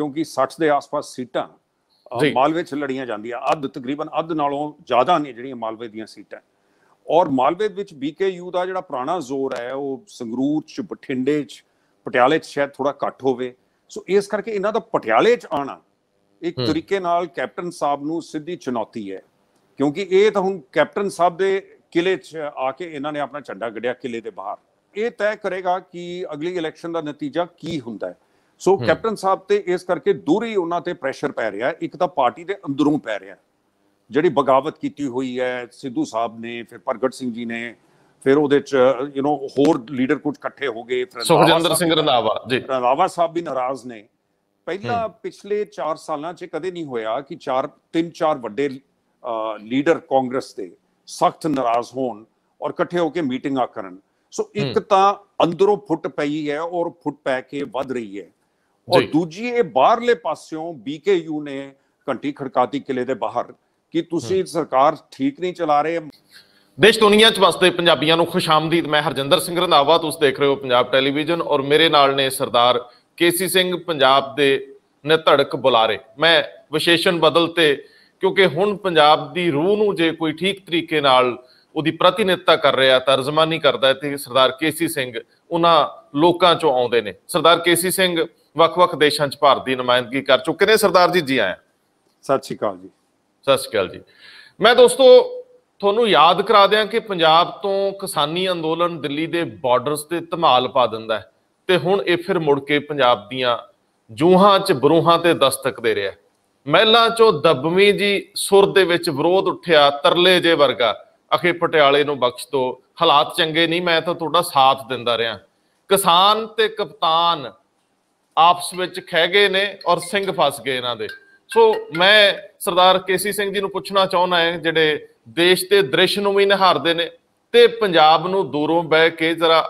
ਕਿਉਂਕਿ 60 ਦੇ ਆਸ-ਪਾਸ ਸੀਟਾਂ ਮਾਲਵੇ 'ਚ ਲੜੀਆਂ ਜਾਂਦੀਆਂ ਅੱਧ ਤਕਰੀਬਨ ਅੱਧ ਨਾਲੋਂ ਜ਼ਿਆਦਾ ਨੇ ਜਿਹੜੀਆਂ ਮਾਲਵੇ ਦੀਆਂ ਸੀਟਾਂ ਔਰ ਮਾਲਵੇ ਵਿੱਚ ਬੀਕੇਯੂ ਦਾ ਜਿਹੜਾ ਪੁਰਾਣਾ ਜ਼ੋਰ ਹੈ ਉਹ ਸੰਗਰੂਰ 'ਚ ਬਠਿੰਡੇ 'ਚ ਪਟਿਆਲੇ 'ਚ ਸ਼ਾਇਦ ਥੋੜਾ ਘੱਟ ਹੋਵੇ ਸੋ ਇਸ ਕਰਕੇ ਇਹਨਾਂ ਦਾ ਪਟਿਆਲੇ 'ਚ ਆਣਾ ਇੱਕ ਤਰੀਕੇ ਨਾਲ ਕੈਪਟਨ ਸਾਹਿਬ ਨੂੰ ਸਿੱਧੀ ਚੁਣੌਤੀ ਹੈ ਕਿਉਂਕਿ ਇਹ ਤਾਂ ਹੁਣ ਕੈਪਟਨ ਸਾਹਿਬ ਦੇ ਕਿਲੇ 'ਚ ਆ ਕੇ ਇਹਨਾਂ ਨੇ ਆਪਣਾ ਝੰਡਾ ਗੱਡਿਆ ਕਿਲੇ ਦੇ ਬਾਹਰ ਇਹ ਤੈਅ ਕਰੇਗਾ ਕਿ ਅਗਲੀ ਇਲੈਕਸ਼ਨ ਦਾ ਨਤੀਜਾ ਕੀ ਹੁੰਦਾ ਹੈ ਸੋ ਕੈਪਟਨ ਸਾਹਿਬ ਤੇ ਇਸ ਕਰਕੇ ਦੂਰੀ ਉਹਨਾਂ ਤੇ ਪ੍ਰੈਸ਼ਰ ਪੈ ਰਿਹਾ ਇੱਕ ਤਾਂ ਪਾਰਟੀ ਦੇ ਅੰਦਰੋਂ ਪੈ ਰਿਹਾ ਜਿਹੜੀ ਬਗਾਵਤ ਕੀਤੀ ਹੋਈ ਹੈ ਸਿੱਧੂ ਸਾਹਿਬ ਨੇ ਫਿਰ ਪ੍ਰਗਟ ਸਿੰਘ ਜੀ ਨੇ ਫਿਰ ਉਹਦੇ ਚ ਯੂ نو ਹੋਰ ਲੀਡਰ ਕੁਝ ਇਕੱਠੇ ਹੋ ਗਏ ਸੁਖਜਿੰਦਰ ਸਿੰਘ ਰੰਧਾਵਾ ਜੀ ਰੰਧਾਵਾ ਸਾਹਿਬ ਵੀ ਨਾਰਾਜ਼ ਨੇ ਪਹਿਲਾਂ ਪਿਛਲੇ 4 ਸਾਲਾਂ 'ਚ ਕਦੇ ਨਹੀਂ ਹੋਇਆ ਕਿ ਚਾਰ ਤਿੰਨ ਚਾਰ ਵੱਡੇ ਲੀਡਰ ਕਾਂਗਰਸ ਦੇ ਸਖਤ ਨਾਰਾਜ਼ ਹੋਣ ਔਰ ਇਕੱਠੇ ਹੋ ਕੇ ਮੀਟਿੰਗਾਂ ਕਰਨ ਸੋ ਇੱਕ ਤਾਂ ਅੰਦਰੋਂ ਫੁੱਟ ਪਈ ਹੈ ਔਰ ਫੁੱਟ ਪੈ ਕੇ ਵੱਧ ਰਹੀ ਹੈ ਔਰ ਦੂਜੀ ਇਹ ਬਾਹਰਲੇ ਪਾਸਿਓਂ ਬੀਕੇਯੂ ਨੇ ਘੰਟੀ ਖੜਕਾਤੀ ਕਿਲੇ ਦੇ ਬਾਹਰ ਕਿ ਤੁਸੀਂ ਸਰਕਾਰ ਠੀਕ ਨਹੀਂ ਚਲਾ ਰਹੇ ਦੇਸ਼ ਦੁਨੀਆ 'ਚ ਵਸਦੇ ਪੰਜਾਬੀਆਂ ਨੂੰ ਖੁਸ਼ਾਮਦੀਦ ਮੈਂ ਹਰਜਿੰਦਰ ਸਿੰਘ ਰੰਧਾਵਾ ਤੁਸੀਂ ਦੇਖ ਰਹੇ ਹੋ ਪੰਜਾਬ ਟੈਲੀਵਿਜ਼ਨ ਔਰ ਮੇਰੇ ਨਾਲ ਨੇ ਸਰਦਾਰ ਕੇਸੀ ਸਿੰਘ ਪੰਜਾਬ ਦੇ ਨੇ ਧੜਕ ਬੁਲਾਰੇ ਮੈਂ ਵਿਸ਼ੇਸ਼ਣ ਬਦਲਤੇ ਕਿਉਂਕਿ ਹੁਣ ਪੰਜਾਬ ਦੀ ਰੂਹ ਨੂੰ ਜੇ ਕੋਈ ਠੀਕ ਤਰੀਕੇ ਨਾਲ ਉਹਦੀ ਪ੍ਰਤੀਨਿਧਤਾ ਕਰ ਰਿਹਾ ਤਰਜਮਾਨੀ ਕਰਦਾ ਤੇ ਸਰਦਾਰ ਕੇਸੀ ਸਿੰਘ ਉਹਨਾਂ ਲੋਕਾਂ 'ਚੋਂ ਆਉਂਦੇ ਨੇ ਸਰਦਾਰ ਕੇਸੀ ਸਿੰਘ ਵੱਖ-ਵੱਖ ਦੇਸ਼ਾਂ 'ਚ ਭਾਰਤ ਦੀ ਨੁਮਾਇੰਦਗੀ ਕਰ ਚੁੱਕੇ ਨੇ ਸਰਦਾਰ ਜੀ ਜੀ ਆਇਆਂ ਸਤਿ ਸ਼੍ਰੀ ਅਕਾਲ ਜੀ ਸਤਿ ਸ਼੍ਰੀ ਅਕਾਲ ਜੀ ਮੈਂ ਦੋਸਤੋ ਤੁਹਾਨੂੰ ਯਾਦ ਕਰਾ ਦਿਆਂ ਕਿ ਪੰਜਾਬ ਤੋਂ ਕਿਸਾਨੀ ਅੰਦੋਲਨ ਦਿੱਲੀ ਦੇ ਬਾਰਡਰਸ ਤੇ ਧਮਾਲ ਪਾ ਦਿੰਦਾ ਹੈ ਤੇ ਹੁਣ ਇਹ ਫਿਰ ਮੁੜ ਕੇ ਪੰਜਾਬ ਦੀਆਂ ਜੂਹਾਂ 'ਚ ਬਰੂਹਾਂ ਤੇ ਦਸਤਕ ਦੇ ਰਿਹਾ ਮਹਿਲਾ 'ਚੋਂ ਦਬਮੀ ਜੀ ਸੁਰ ਦੇ ਵਿੱਚ ਵਿਰੋਧ ਉੱਠਿਆ ਤਰਲੇ ਜੇ ਵਰਗਾ ਅਖੇ ਪਟਿਆਲੇ ਨੂੰ ਬਖਸ਼ ਤੋ ਹਾਲਾਤ ਚੰਗੇ ਨਹੀਂ ਮੈਂ ਤਾਂ ਤੁਹਾਡਾ ਸਾਥ ਦਿੰਦਾ ਰਿਹਾ ਕਿਸਾਨ ਤੇ ਕਪਤਾਨ ਆਪਸ ਵਿੱਚ ਖਹਿ ਗਏ ਨੇ ਔਰ ਸਿੰਘ ਫਸ ਗਏ ਇਹਨਾਂ ਦੇ ਸੋ ਮੈਂ ਸਰਦਾਰ ਕੇਸੀ ਸਿੰਘ ਜੀ ਨੂੰ ਪੁੱਛਣਾ ਚਾਹੁੰਦਾ ਹਾਂ ਜਿਹੜੇ ਦੇਸ਼ ਤੇ ਦ੍ਰਿਸ਼ ਨੂੰ ਵੀ ਨਿਹਾਰਦੇ ਨੇ ਤੇ ਪੰਜਾਬ ਨੂੰ ਦੂਰੋਂ ਬਹਿ ਕੇ ਜ਼ਰਾ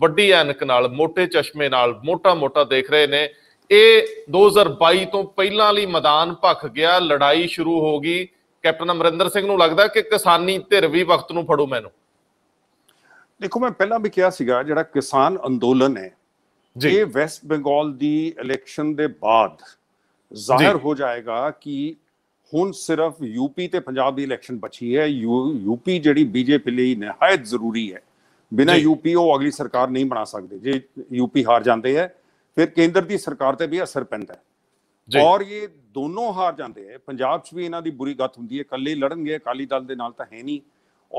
ਵੱਡੀ ਐਨਕ ਨਾਲ ਮੋٹے ਚਸ਼ਮੇ ਨਾਲ ਮੋਟਾ-ਮੋਟਾ ਦੇਖ ਰਹੇ ਨੇ ਇਹ 2022 ਤੋਂ ਪਹਿਲਾਂ ਲਈ ਮੈਦਾਨ ਭਖ ਗਿਆ ਲੜਾਈ ਸ਼ੁਰੂ ਹੋ ਗਈ ਕੈਪਟਨ ਅਮਰਿੰਦਰ ਸਿੰਘ ਨੂੰ ਲੱਗਦਾ ਕਿ ਕਿਸਾਨੀ ਧਿਰ ਵੀ ਵਕਤ ਨੂੰ ਫੜੂ ਮੈਨੂੰ ਦੇਖੋ ਮੈਂ ਪਹਿਲਾਂ ਵੀ ਕਿਹਾ ਸੀਗਾ ਜਿਹੜਾ ਕਿਸਾਨ ਅੰਦੋਲਨ ਹੈ ਇਹ ਵੈਸਟ ਬੰਗਾਲ ਦੀ ਇਲੈਕਸ਼ਨ ਦੇ ਬਾਅਦ ਜ਼ਾਹਿਰ ਹੋ ਜਾਏਗਾ ਕਿ ਹੁਣ ਸਿਰਫ ਯੂਪੀ ਤੇ ਪੰਜਾਬ ਦੀ ਇਲੈਕਸ਼ਨ ਬਚੀ ਹੈ ਯੂਪੀ ਜਿਹੜੀ ਬੀਜੇਪੀ ਲਈ ਨਿਹਾਇਤ ਜ਼ਰੂਰੀ ਹੈ ਬਿਨਾ ਯੂਪੀ ਉਹ ਅਗਲੀ ਸਰਕਾਰ ਨਹੀਂ ਬਣਾ ਸਕਦੇ ਜੇ ਯੂਪੀ ਹਾਰ ਜਾਂਦੇ ਹੈ ਫਿਰ ਕੇਂਦਰ ਦੀ ਸਰਕਾਰ ਤੇ ਵੀ ਅਸਰ ਪੈਂਦਾ ਹੈ ਔਰ ਇਹ ਦੋਨੋਂ ਹਾਰ ਜਾਂਦੇ ਹੈ ਪੰਜਾਬ 'ਚ ਵੀ ਇਹਨਾਂ ਦੀ ਬੁਰੀ ਗੱਤ ਹੁੰਦੀ ਹੈ ਇਕੱਲੇ ਲੜਨਗੇ ਅਕਾਲੀ ਦਲ ਦੇ ਨਾਲ ਤਾਂ ਹੈ ਨਹੀਂ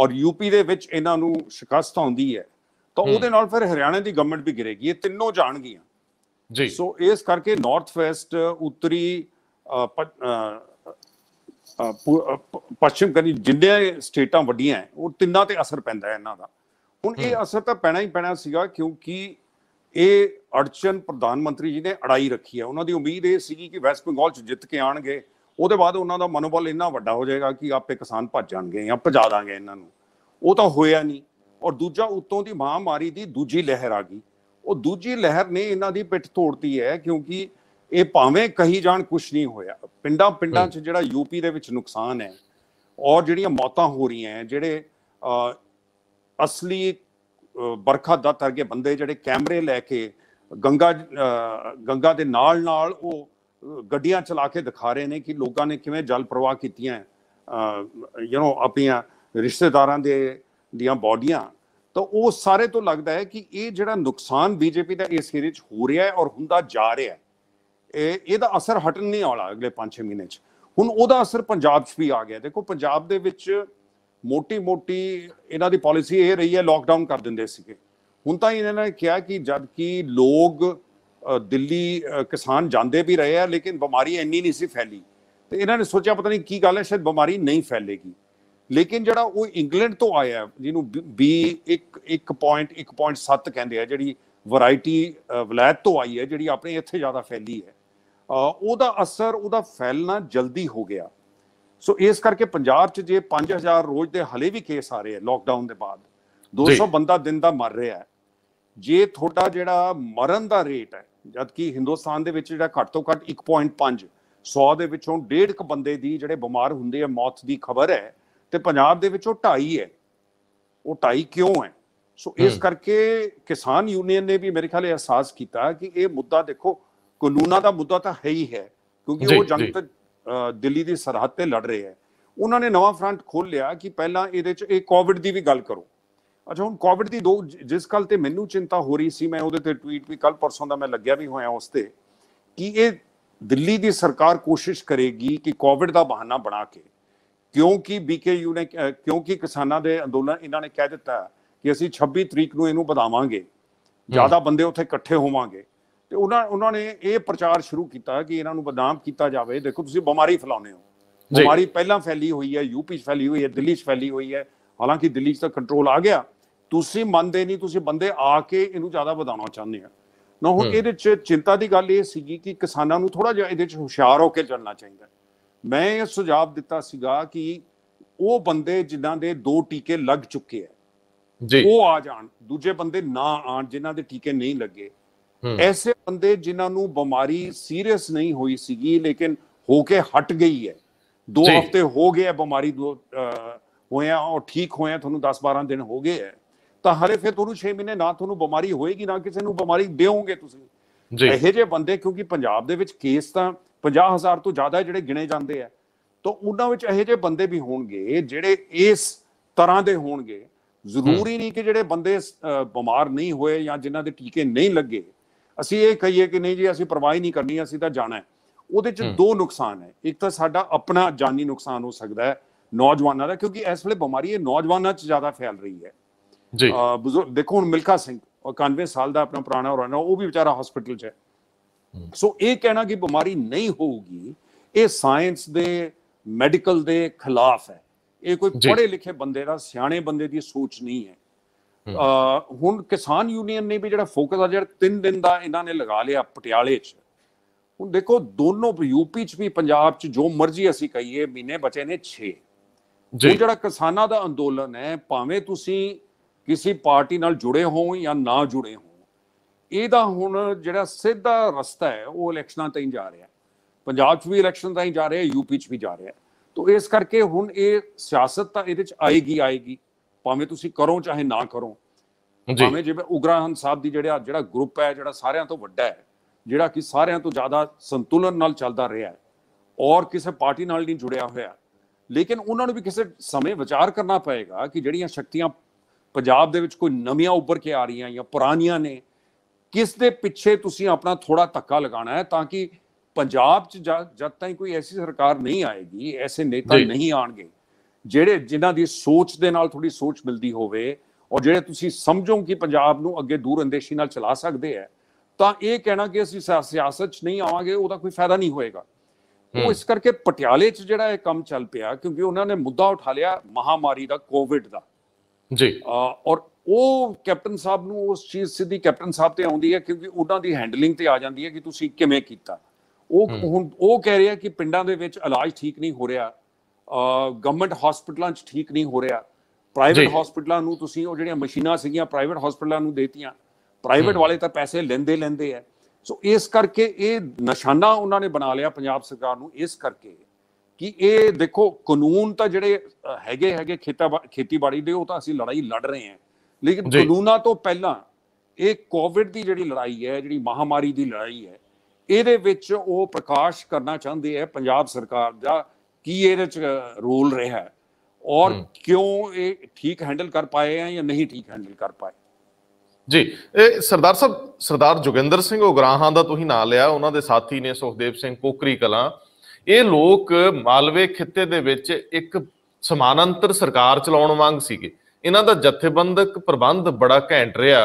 ਔਰ ਯੂਪੀ ਦੇ ਵਿੱਚ ਇਹਨਾਂ ਨੂੰ ਸ਼ਿਕਸਤ ਆਉਂਦੀ ਹੈ ਤਾਂ ਉਹਦੇ ਨਾਲ ਫਿਰ ਹਰਿਆਣਾ ਦੀ ਗਵਰਨਮੈਂਟ ਵੀ ਗਿਰੇਗੀ ਇਹ ਤਿੰਨੋਂ ਜਾਣਗੀਆਂ ਜੀ ਸੋ ਇਸ ਕਰਕੇ ਨਾਰਥ ਵੈਸਟ ਉੱਤਰੀ ਪੱਛਮ ਕਨੀ ਜਿੰਨੇ ਸਟੇਟਾਂ ਵੱਡੀਆਂ ਉਹ ਤਿੰਨਾਂ ਤੇ ਅਸਰ ਪੈਂਦਾ ਹੈ ਇਹਨਾਂ ਦਾ ਹੁਣ ਇਹ ਅਸਰ ਤਾਂ ਪੈਣਾ ਹੀ ਪੈਣਾ ਸੀਗਾ ਕਿਉਂਕਿ ਇਹ ਅੜਚਨ ਪ੍ਰਧਾਨ ਮੰਤਰੀ ਜੀ ਨੇ ਅੜਾਈ ਰੱਖੀ ਹੈ ਉਹਨਾਂ ਦੀ ਉਮੀਦ ਇਹ ਸੀਗੀ ਕਿ ਵੈਸਟ ਬੰਗਾਲ ਚ ਜਿੱਤ ਕੇ ਆਣਗੇ ਉਹਦੇ ਬਾਅਦ ਉਹਨਾਂ ਦਾ ਮਨੋਬਲ ਇੰਨਾ ਵੱਡਾ ਹੋ ਜਾਏਗਾ ਕਿ ਆਪੇ ਕਿਸਾਨ ਭੱਜ ਜਾਣਗੇ ਜਾਂ ਭਜਾ ਦਾਂਗੇ ਇਹਨਾਂ ਨੂੰ ਉਹ ਤਾਂ ਹੋਇਆ ਨਹੀਂ ਔਰ ਦੂਜਾ ਉਤੋਂ ਦੀ ਮਹਾਮਾਰੀ ਦੀ ਦੂਜੀ ਲਹਿਰ ਆ ਗਈ ਉਹ ਦੂਜੀ ਲਹਿਰ ਨੇ ਇਹਨਾਂ ਦੀ ਪਿੱਠ ਤੋੜਤੀ ਹੈ ਕਿਉਂਕਿ ਇਹ ਭਾਵੇਂ ਕਹੀ ਜਾਣ ਕੁਝ ਨਹੀਂ ਹੋਇਆ ਪਿੰਡਾਂ ਪਿੰਡਾਂ 'ਚ ਜਿਹੜਾ ਯੂਪੀ ਦੇ ਵਿੱਚ ਨੁਕਸਾਨ ਹੈ ਔਰ ਜਿਹੜੀਆਂ ਮੌਤਾਂ ਹੋ ਰਹੀਆਂ ਜਿਹੜੇ ਅਸਲੀ ਬਰਖਾ ਦਾ ਤਰਗੇ ਬੰਦੇ ਜਿਹੜੇ ਕੈਮਰੇ ਲੈ ਕੇ ਗੰਗਾ ਗੰਗਾ ਦੇ ਨਾਲ ਨਾਲ ਉਹ ਗੱਡੀਆਂ ਚਲਾ ਕੇ ਦਿਖਾ ਰਹੇ ਨੇ ਕਿ ਲੋਕਾਂ ਨੇ ਕਿਵੇਂ ਜਲ ਪ੍ਰਵਾਹ ਕੀਤੀਆਂ ਯੂ نو ਆਪਣੀਆਂ ਰਿਸ਼ਤੇਦਾਰਾਂ ਦੇ ਦੀਆਂ ਬਾਡੀਆਂ ਤਾਂ ਉਹ ਸਾਰੇ ਤੋਂ ਲੱਗਦਾ ਹੈ ਕਿ ਇਹ ਜਿਹੜਾ ਨੁਕਸਾਨ ਬੀਜੇਪੀ ਦਾ ਇਸ ਏਰੀਆ 'ਚ ਹੋ ਰਿਹਾ ਹੈ ਔਰ ਹੁੰਦਾ ਜਾ ਰਿਹਾ ਹੈ ਇਹ ਇਹਦਾ ਅਸਰ ਹਟਣ ਨਹੀਂ ਆਉਣਾ ਅਗਲੇ 5-6 ਮਹੀਨੇ 'ਚ ਹੁਣ ਉਹਦਾ ਅਸਰ ਪੰਜਾਬ 'ਚ ਵੀ ਆ ਗਿਆ ਦੇਖੋ ਪੰਜਾਬ ਦੇ ਵਿੱਚ ਮੋਟੀ-ਮੋਟੀ ਇਹਨਾਂ ਦੀ ਪਾਲਿਸੀ ਇਹ ਰਹੀ ਹੈ ਲਾਕਡਾਊਨ ਕਰ ਦਿੰਦੇ ਸੀਗੇ ਹੁਣ ਤਾਂ ਇਹਨਾਂ ਨੇ ਕਿਹਾ ਕਿ ਜਦ ਕਿ ਲੋਕ ਦਿੱਲੀ ਕਿਸਾਨ ਜਾਂਦੇ ਵੀ ਰਹੇ ਆ ਲੇਕਿਨ ਬਿਮਾਰੀ ਇੰਨੀ ਨਹੀਂ ਸੀ ਫੈਲੀ ਤੇ ਇਹਨਾਂ ਨੇ ਸੋਚਿਆ ਪਤਾ ਨਹੀਂ ਕੀ ਗੱਲ ਹੈ ਸ਼ਾਇਦ ਬਿਮਾਰੀ ਨਹੀਂ ਫੈਲੇਗੀ ਲੇਕਿਨ ਜਿਹੜਾ ਉਹ ਇੰਗਲੈਂਡ ਤੋਂ ਆਇਆ ਜਿਹਨੂੰ B 1.1.7 ਕਹਿੰਦੇ ਆ ਜਿਹੜੀ ਵੈਰਾਈਟੀ ਵਿਲਾਇਤ ਤੋਂ ਆਈ ਹੈ ਜਿਹੜੀ ਆਪਣੇ ਇੱਥੇ ਜ਼ਿਆਦਾ ਫੈਲੀ ਹੈ ਉਹਦਾ ਅਸਰ ਉਹਦਾ ਫੈਲਣਾ ਜਲਦੀ ਹੋ ਗਿਆ ਸੋ ਇਸ ਕਰਕੇ ਪੰਜਾਬ 'ਚ ਜੇ 5000 ਰੋਜ਼ ਦੇ ਹਲੇ ਵੀ ਕੇਸ ਆ ਰਹੇ ਆ ਲਾਕਡਾਊਨ ਦੇ ਬਾਅਦ 200 ਬੰਦਾ ਦਿਨ ਦਾ ਮਰ ਰਿਹਾ ਹੈ ਜੇ ਤੁਹਾਡਾ ਜਿਹੜਾ ਮਰਨ ਦਾ ਰੇਟ ਹੈ ਜਦ ਕਿ ਹਿੰਦੁਸਤਾਨ ਦੇ ਵਿੱਚ ਜਿਹੜਾ ਘੱਟ ਤੋਂ ਘੱਟ 1.5 100 ਦੇ ਵਿੱਚੋਂ ਡੇਢ ਕ ਬੰਦੇ ਦੀ ਜਿਹੜੇ ਬਿਮਾਰ ਹੁੰਦੇ ਆ ਮੌਤ ਦੀ ਖਬਰ ਹੈ ਤੇ ਪੰਜਾਬ ਦੇ ਵਿੱਚ ਉਹ ਢਾਈ ਹੈ ਉਹ ਢਾਈ ਕਿਉਂ ਹੈ ਸੋ ਇਸ ਕਰਕੇ ਕਿਸਾਨ ਯੂਨੀਅਨ ਨੇ ਵੀ ਮੇਰੇ ਖਿਆਲ ਇਹ ਅਹਿਸਾਸ ਕੀਤਾ ਕਿ ਇਹ ਮੁੱਦਾ ਦੇਖੋ ਕਾਨੂੰਨਾਂ ਦਾ ਮੁੱਦਾ ਤਾਂ ਹੈ ਹੀ ਹੈ ਕਿਉਂਕਿ ਉਹ ਜੰਗ ਦਿੱਲੀ ਦੀ ਸਰਹੱਦ ਤੇ ਲੜ ਰਹੇ ਹੈ ਉਹਨਾਂ ਨੇ ਨਵਾਂ ਫਰੰਟ ਖੋਲ ਲਿਆ ਕਿ ਪਹਿਲਾਂ ਇਹਦੇ ਚ ਇਹ ਕੋਵਿਡ ਦੀ ਵੀ ਗੱਲ ਕਰੋ ਅੱਛਾ ਹੁਣ ਕੋਵਿਡ ਦੀ ਦੋ ਜਿਸ ਕੱਲ ਤੇ ਮੈਨੂੰ ਚਿੰਤਾ ਹੋ ਰਹੀ ਸੀ ਮੈਂ ਉਹਦੇ ਤੇ ਟਵੀਟ ਵੀ ਕੱਲ ਪਰਸੋਂ ਦਾ ਮੈਂ ਲੱਗਿਆ ਵੀ ਹੋਇਆ ਉਸ ਤੇ ਕਿ ਇਹ ਦਿੱਲੀ ਦੀ ਸਰਕਾਰ ਕੋਸ਼ਿਸ਼ ਕਰੇਗੀ ਕਿ ਕੋਵਿਡ ਦਾ ਬਹਾਨਾ ਬਣਾ ਕੇ ਕਿਉਂਕਿ ਬੀਕੇਯੂ ਨੇ ਕਿਉਂਕਿ ਕਿਸਾਨਾਂ ਦੇ ਅੰਦੋਲਨ ਇਹਨਾਂ ਨੇ ਕਹਿ ਦਿੱਤਾ ਕਿ ਅਸੀਂ 26 ਤਰੀਕ ਨੂੰ ਇਹਨੂੰ ਵਧਾਵਾਂਗੇ ਜ਼ਿਆਦਾ ਬੰਦੇ ਉੱਥੇ ਇਕੱਠੇ ਹੋਵਾਂਗੇ ਤੇ ਉਹਨਾਂ ਉਹਨਾਂ ਨੇ ਇਹ ਪ੍ਰਚਾਰ ਸ਼ੁਰੂ ਕੀਤਾ ਕਿ ਇਹਨਾਂ ਨੂੰ ਬਦਨਾਮ ਕੀਤਾ ਜਾਵੇ ਦੇਖੋ ਤੁਸੀਂ ਬਿਮਾਰੀ ਫੈਲਾਉਂਦੇ ਹੋ ਬਿਮਾਰੀ ਪਹਿਲਾਂ ਫੈਲੀ ਹੋਈ ਹੈ ਯੂਪੀ 'ਚ ਫੈਲੀ ਹੋਈ ਹੈ ਦਿੱਲੀ 'ਚ ਫੈਲੀ ਹੋਈ ਹੈ ਹਾਲਾਂਕਿ ਦਿੱਲੀ 'ਚ ਤਾਂ ਕੰਟਰੋਲ ਆ ਗਿਆ ਤੁਸੀਂ ਮੰਨਦੇ ਨਹੀਂ ਤੁਸੀਂ ਬੰਦੇ ਆ ਕੇ ਇਹਨੂੰ ਜ਼ਿਆਦਾ ਵਧਾਉਣਾ ਚਾਹੁੰਦੇ ਆ ਨਾ ਹੁਣ ਇਹਦੇ 'ਚ ਚਿੰਤਾ ਦੀ ਗੱਲ ਇਹ ਸੀਗੀ ਕਿ ਕਿਸਾਨਾਂ ਨੂੰ ਥੋੜਾ ਜਿਹਾ ਇਹਦੇ 'ਚ ਹੁਸ਼ਿਆਰ ਹੋ ਕੇ ਚੱਲਣਾ ਚਾਹੀਦਾ ਮੈਂ ਇਹ ਸੁਝਾਅ ਦਿੱਤਾ ਸੀਗਾ ਕਿ ਉਹ ਬੰਦੇ ਜਿਨ੍ਹਾਂ ਦੇ ਦੋ ਟੀਕੇ ਲੱਗ ਚੁੱਕੇ ਆ ਜੀ ਉਹ ਆ ਜਾਣ ਦੂਜੇ ਬੰਦੇ ਨਾ ਆਣ ਜਿਨ੍ਹਾਂ ਦੇ ਟੀਕੇ ਨਹੀਂ ਲੱਗੇ ਐਸੇ ਬੰਦੇ ਜਿਨ੍ਹਾਂ ਨੂੰ ਬਿਮਾਰੀ ਸੀਰੀਅਸ ਨਹੀਂ ਹੋਈ ਸੀਗੀ ਲੇਕਿਨ ਹੋ ਕੇ ਹਟ ਗਈ ਹੈ ਦੋ ਹਫ਼ਤੇ ਹੋ ਗਏ ਬਿਮਾਰੀ ਦੋ ਹੋਇਆ ਔਰ ਠੀਕ ਹੋਇਆ ਤੁਹਾਨੂੰ 10 12 ਦਿਨ ਹੋ ਗਏ ਹੈ ਤਾਂ ਹਰੇ ਫਿਰ ਤੁਹਾਨੂੰ 6 ਮਹੀਨੇ ਨਾ ਤੁਹਾਨੂੰ ਬਿਮਾਰੀ ਹੋਏਗੀ ਨਾ ਕਿਸੇ ਨੂੰ ਬਿਮਾਰੀ ਦੇਵੋਗੇ ਤੁਸੀਂ ਜੀ ਇਹੋ ਜਿਹੇ ਬੰਦੇ ਕਿਉਂਕਿ ਪੰਜਾਬ ਦੇ ਵਿੱਚ ਕੇਸ ਤਾਂ 50000 ਤੋਂ ਜ਼ਿਆਦਾ ਜਿਹੜੇ ਗਿਣੇ ਜਾਂਦੇ ਆ ਤਾਂ ਉਹਨਾਂ ਵਿੱਚ ਇਹੋ ਜਿਹੇ ਬੰਦੇ ਵੀ ਹੋਣਗੇ ਜਿਹੜੇ ਇਸ ਤਰ੍ਹਾਂ ਦੇ ਹੋਣਗੇ ਜ਼ਰੂਰੀ ਨਹੀਂ ਕਿ ਜਿਹੜੇ ਬੰਦੇ ਬਿਮਾਰ ਨਹੀਂ ਹੋਏ ਜਾਂ ਜਿਨ੍ਹਾਂ ਦੇ ਟੀਕੇ ਨਹੀਂ ਲੱਗੇ ਅਸੀਂ ਇਹ ਕਹੀਏ ਕਿ ਨਹੀਂ ਜੀ ਅਸੀਂ ਪਰਵਾਹੀ ਨਹੀਂ ਕਰਨੀ ਅਸੀਂ ਤਾਂ ਜਾਣਾ ਹੈ ਉਹਦੇ ਚ ਦੋ ਨੁਕਸਾਨ ਹੈ ਇੱਕ ਤਾਂ ਸਾਡਾ ਆਪਣਾ ਜਾਨੀ ਨੁਕਸਾਨ ਹੋ ਸਕਦਾ ਹੈ ਨੌਜਵਾਨਾਂ ਦਾ ਕਿਉਂਕਿ ਇਸ ਵੇਲੇ ਬਿਮਾਰੀ ਇਹ ਨੌਜਵਾਨਾਂ 'ਚ ਜ਼ਿਆਦਾ ਫੈਲ ਰਹੀ ਹੈ ਜੀ ਦੇਖੋ ਹੁਣ ਮਿਲਖਾ ਸਿੰਘ 91 ਸਾਲ ਦਾ ਆਪਣਾ ਪੁਰਾਣਾ ਹੋਣਾ ਉਹ ਵੀ ਵਿਚਾਰਾ ਹਸਪੀਟਲ 'ਚ ਹੈ ਸੋ ਇਹ ਕਹਿਣਾ ਕਿ ਬਿਮਾਰੀ ਨਹੀਂ ਹੋਊਗੀ ਇਹ ਸਾਇੰਸ ਦੇ ਮੈਡੀਕਲ ਦੇ ਖਿਲਾਫ ਹੈ ਇਹ ਕੋਈ ਪੜ੍ਹੇ ਲਿਖੇ ਬੰਦੇ ਦਾ ਸਿਆਣੇ ਬੰਦੇ ਦੀ ਸੋਚ ਨਹੀਂ ਹੈ ਹੁਣ ਕਿਸਾਨ ਯੂਨੀਅਨ ਨੇ ਵੀ ਜਿਹੜਾ ਫੋਕਸ ਆ ਜਿਹੜਾ 3 ਦਿਨ ਦਾ ਇਹਨਾਂ ਨੇ ਲਗਾ ਲਿਆ ਪਟਿਆਲੇ 'ਚ ਹੁਣ ਦੇਖੋ ਦੋਨੋਂ ਯੂਪੀ 'ਚ ਵੀ ਪੰਜਾਬ 'ਚ ਜੋ ਮਰਜ਼ੀ ਅਸੀਂ ਕਹੀਏ ਮਹੀਨੇ ਬਚੇ ਨੇ 6 ਜੀ ਜਿਹੜਾ ਕਿਸਾਨਾਂ ਦਾ ਅੰਦੋਲਨ ਹੈ ਭਾਵੇਂ ਤੁਸੀਂ ਕਿਸੇ ਪਾਰਟੀ ਨਾਲ ਜੁੜੇ ਹੋ ਜਾਂ ਨਾ ਜੁੜੇ ਹੋ ਇਹਦਾ ਹੁਣ ਜਿਹੜਾ ਸਿੱਧਾ ਰਸਤਾ ਹੈ ਉਹ ਇਲੈਕਸ਼ਨਾਂ ਤਾਈਂ ਜਾ ਰਿਹਾ ਪੰਜਾਬ 'ਚ ਵੀ ਇਲੈਕਸ਼ਨ ਤਾਈਂ ਜਾ ਰਿਹਾ ਯੂਪੀ 'ਚ ਵੀ ਜਾ ਰਿਹਾ ਤੋਂ ਇਸ ਕਰਕੇ ਹੁਣ ਇਹ ਸਿਆਸਤ ਤਾਂ ਇਹਦੇ 'ਚ ਆਏਗੀ ਆਏਗੀ ਭਾਵੇਂ ਤੁਸੀਂ ਕਰੋ ਚਾਹੇ ਨਾ ਕਰੋ ਭਾਵੇਂ ਜਿਵੇਂ ਉਗਰਾਹਨ ਸਾਹਿਬ ਦੀ ਜਿਹੜਾ ਜਿਹੜਾ ਗਰੁੱਪ ਹੈ ਜਿਹੜਾ ਸਾਰਿਆਂ ਤੋਂ ਵੱਡਾ ਹੈ ਜਿਹੜਾ ਕਿ ਸਾਰਿਆਂ ਤੋਂ ਜ਼ਿਆਦਾ ਸੰਤੁਲਨ ਨਾਲ ਚੱਲਦਾ ਰਿਹਾ ਹੈ ਔਰ ਕਿਸੇ ਪਾਰਟੀ ਨਾਲ ਨਹੀਂ ਜੁੜਿਆ ਹੋਇਆ ਲੇਕਿਨ ਉਹਨਾਂ ਨੂੰ ਵੀ ਕਿਸੇ ਸਮੇਂ ਵਿਚਾਰ ਕਰਨਾ ਪਏਗਾ ਕਿ ਜਿਹੜੀਆਂ ਸ਼ਕਤੀਆਂ ਪੰਜਾਬ ਦੇ ਵਿੱਚ ਕੋਈ ਨਵੀਆਂ ਉੱਪਰ ਕੇ ਆ ਰਹੀਆਂ ਜਾਂ ਪੁਰਾਣੀਆਂ ਨੇ ਕਿਸ ਦੇ ਪਿੱਛੇ ਤੁਸੀਂ ਆਪਣਾ ਥੋੜਾ ਧੱਕਾ ਲਗਾਣਾ ਹੈ ਤਾਂ ਕਿ ਪੰਜਾਬ 'ਚ ਜਦ ਤਾਈਂ ਕੋਈ ਐਸੀ ਸਰਕਾਰ ਨਹੀਂ ਆਏਗੀ ਐਸੇ ਨੇਤਾ ਨਹੀਂ ਆਣਗੇ ਜਿਹੜੇ ਜਿਨ੍ਹਾਂ ਦੀ ਸੋਚ ਦੇ ਨਾਲ ਥੋੜੀ ਸੋਚ ਮਿਲਦੀ ਹੋਵੇ ਔਰ ਜਿਹੜੇ ਤੁਸੀਂ ਸਮਝੋ ਕਿ ਪੰਜਾਬ ਨੂੰ ਅੱਗੇ ਦੂਰ ਅੰਦੇਸ਼ੀ ਨਾਲ ਚਲਾ ਸਕਦੇ ਆ ਤਾਂ ਇਹ ਕਹਿਣਾ ਕਿ ਅਸੀਂ ਸਿਆਸਤ 'ਚ ਨਹੀਂ ਆਵਾਂਗੇ ਉਹਦਾ ਕੋਈ ਫਾਇਦਾ ਨਹੀਂ ਹੋਏਗਾ ਉਹ ਇਸ ਕਰਕੇ ਪਟਿਆਲੇ 'ਚ ਜਿਹੜਾ ਇਹ ਕੰਮ ਚੱਲ ਪਿਆ ਕਿਉਂਕਿ ਉਹਨਾਂ ਨੇ ਮੁੱਦਾ ਉਠਾ ਲਿਆ ਮਹਾਮਾਰੀ ਦਾ ਕੋਵਿਡ ਦਾ ਜੀ ਔਰ ਉਹ ਕੈਪਟਨ ਸਾਹਿਬ ਨੂੰ ਉਸ ਚੀਜ਼ ਸਿੱਧੀ ਕੈਪਟਨ ਸਾਹਿਬ ਤੇ ਆਉਂਦੀ ਹੈ ਕਿਉਂਕਿ ਉਹਨਾਂ ਦੀ ਹੈਂਡਲਿੰਗ ਤੇ ਆ ਜਾਂਦੀ ਹੈ ਕਿ ਤੁਸੀਂ ਕਿਵੇਂ ਕੀਤਾ ਉਹ ਹੁਣ ਉਹ ਕਹਿ ਰਿਹਾ ਕਿ ਪਿੰਡਾਂ ਦੇ ਵਿੱਚ ਇਲਾਜ ਠੀਕ ਨਹੀਂ ਹੋ ਰਿਹਾ ਗਵਰਨਮੈਂਟ ਹਸਪੀਟਲਾਂ 'ਚ ਠੀਕ ਨਹੀਂ ਹੋ ਰਿਹਾ ਪ੍ਰਾਈਵੇਟ ਹਸਪੀਟਲਾਂ ਨੂੰ ਤੁਸੀਂ ਉਹ ਜਿਹੜੀਆਂ ਮਸ਼ੀਨਾਂ ਸੀਗੀਆਂ ਪ੍ਰਾਈਵੇਟ ਹਸਪੀਟਲਾਂ ਨੂੰ ਦੇਤੀਆਂ ਪ੍ਰਾਈਵੇਟ ਵਾਲੇ ਤਾਂ ਪੈਸੇ ਲੈਂਦੇ ਲੈਂਦੇ ਆ ਸੋ ਇਸ ਕਰਕੇ ਇਹ ਨਿਸ਼ਾਨਾ ਉਹਨਾਂ ਨੇ ਬਣਾ ਲਿਆ ਪੰਜਾਬ ਸਰਕਾਰ ਨੂੰ ਇਸ ਕਰਕੇ ਕਿ ਇਹ ਦੇਖੋ ਕਾਨੂੰਨ ਤਾਂ ਜਿਹੜੇ ਹੈਗੇ ਹੈਗੇ ਖੇਤੀਬਾੜੀ ਦੇ ਉਹ ਤਾਂ ਅਸੀਂ ਲੜਾਈ ਲੜ ਰਹੇ ਹਾਂ ਲੇਕਿਨ ਕੋਰੋਨਾ ਤੋਂ ਪਹਿਲਾਂ ਇਹ ਕੋਵਿਡ ਦੀ ਜਿਹੜੀ ਲੜਾਈ ਹੈ ਜਿਹੜੀ ਮਹਾਮਾਰੀ ਦੀ ਲੜਾਈ ਹੈ ਇਹਦੇ ਵਿੱਚ ਉਹ ਪ੍ਰਕਾਸ਼ ਕਰਨਾ ਚਾਹੁੰਦੇ ਹੈ ਪੰਜਾਬ ਸਰਕਾਰ ਦਾ ਕੀ ਇਹਦੇ ਚ ਰੋਲ ਰਿਹਾ ਹੈ ਔਰ ਕਿਉਂ ਇਹ ਠੀਕ ਹੈਂਡਲ ਕਰ ਪਾਏ ਆ ਜਾਂ ਨਹੀਂ ਠੀਕ ਹੈਂਡਲ ਕਰ ਪਾਏ ਜੀ ਇਹ ਸਰਦਾਰ ਸਾਹਿਬ ਸਰਦਾਰ ਜੋਗਿੰਦਰ ਸਿੰਘ ਉਗਰਾਹਾਂ ਦਾ ਤੁਸੀਂ ਨਾਮ ਲਿਆ ਉਹਨਾਂ ਦੇ ਸਾਥੀ ਨੇ ਸੁਖਦੇਵ ਸਿੰਘ ਕੋਕਰੀ ਕਲਾ ਇਹ ਲੋਕ ਮਾਲਵੇ ਖਿੱਤੇ ਦੇ ਵਿੱਚ ਇੱਕ ਸਮਾਨਾਂਤਰ ਸਰਕਾਰ ਚਲਾਉਣ ਵਾਂਗ ਸੀਗੇ ਇਹਨਾਂ ਦਾ ਜਥੇਬੰਦਕ ਪ੍ਰਬੰਧ ਬੜਾ ਘੈਂਟ ਰਿਹਾ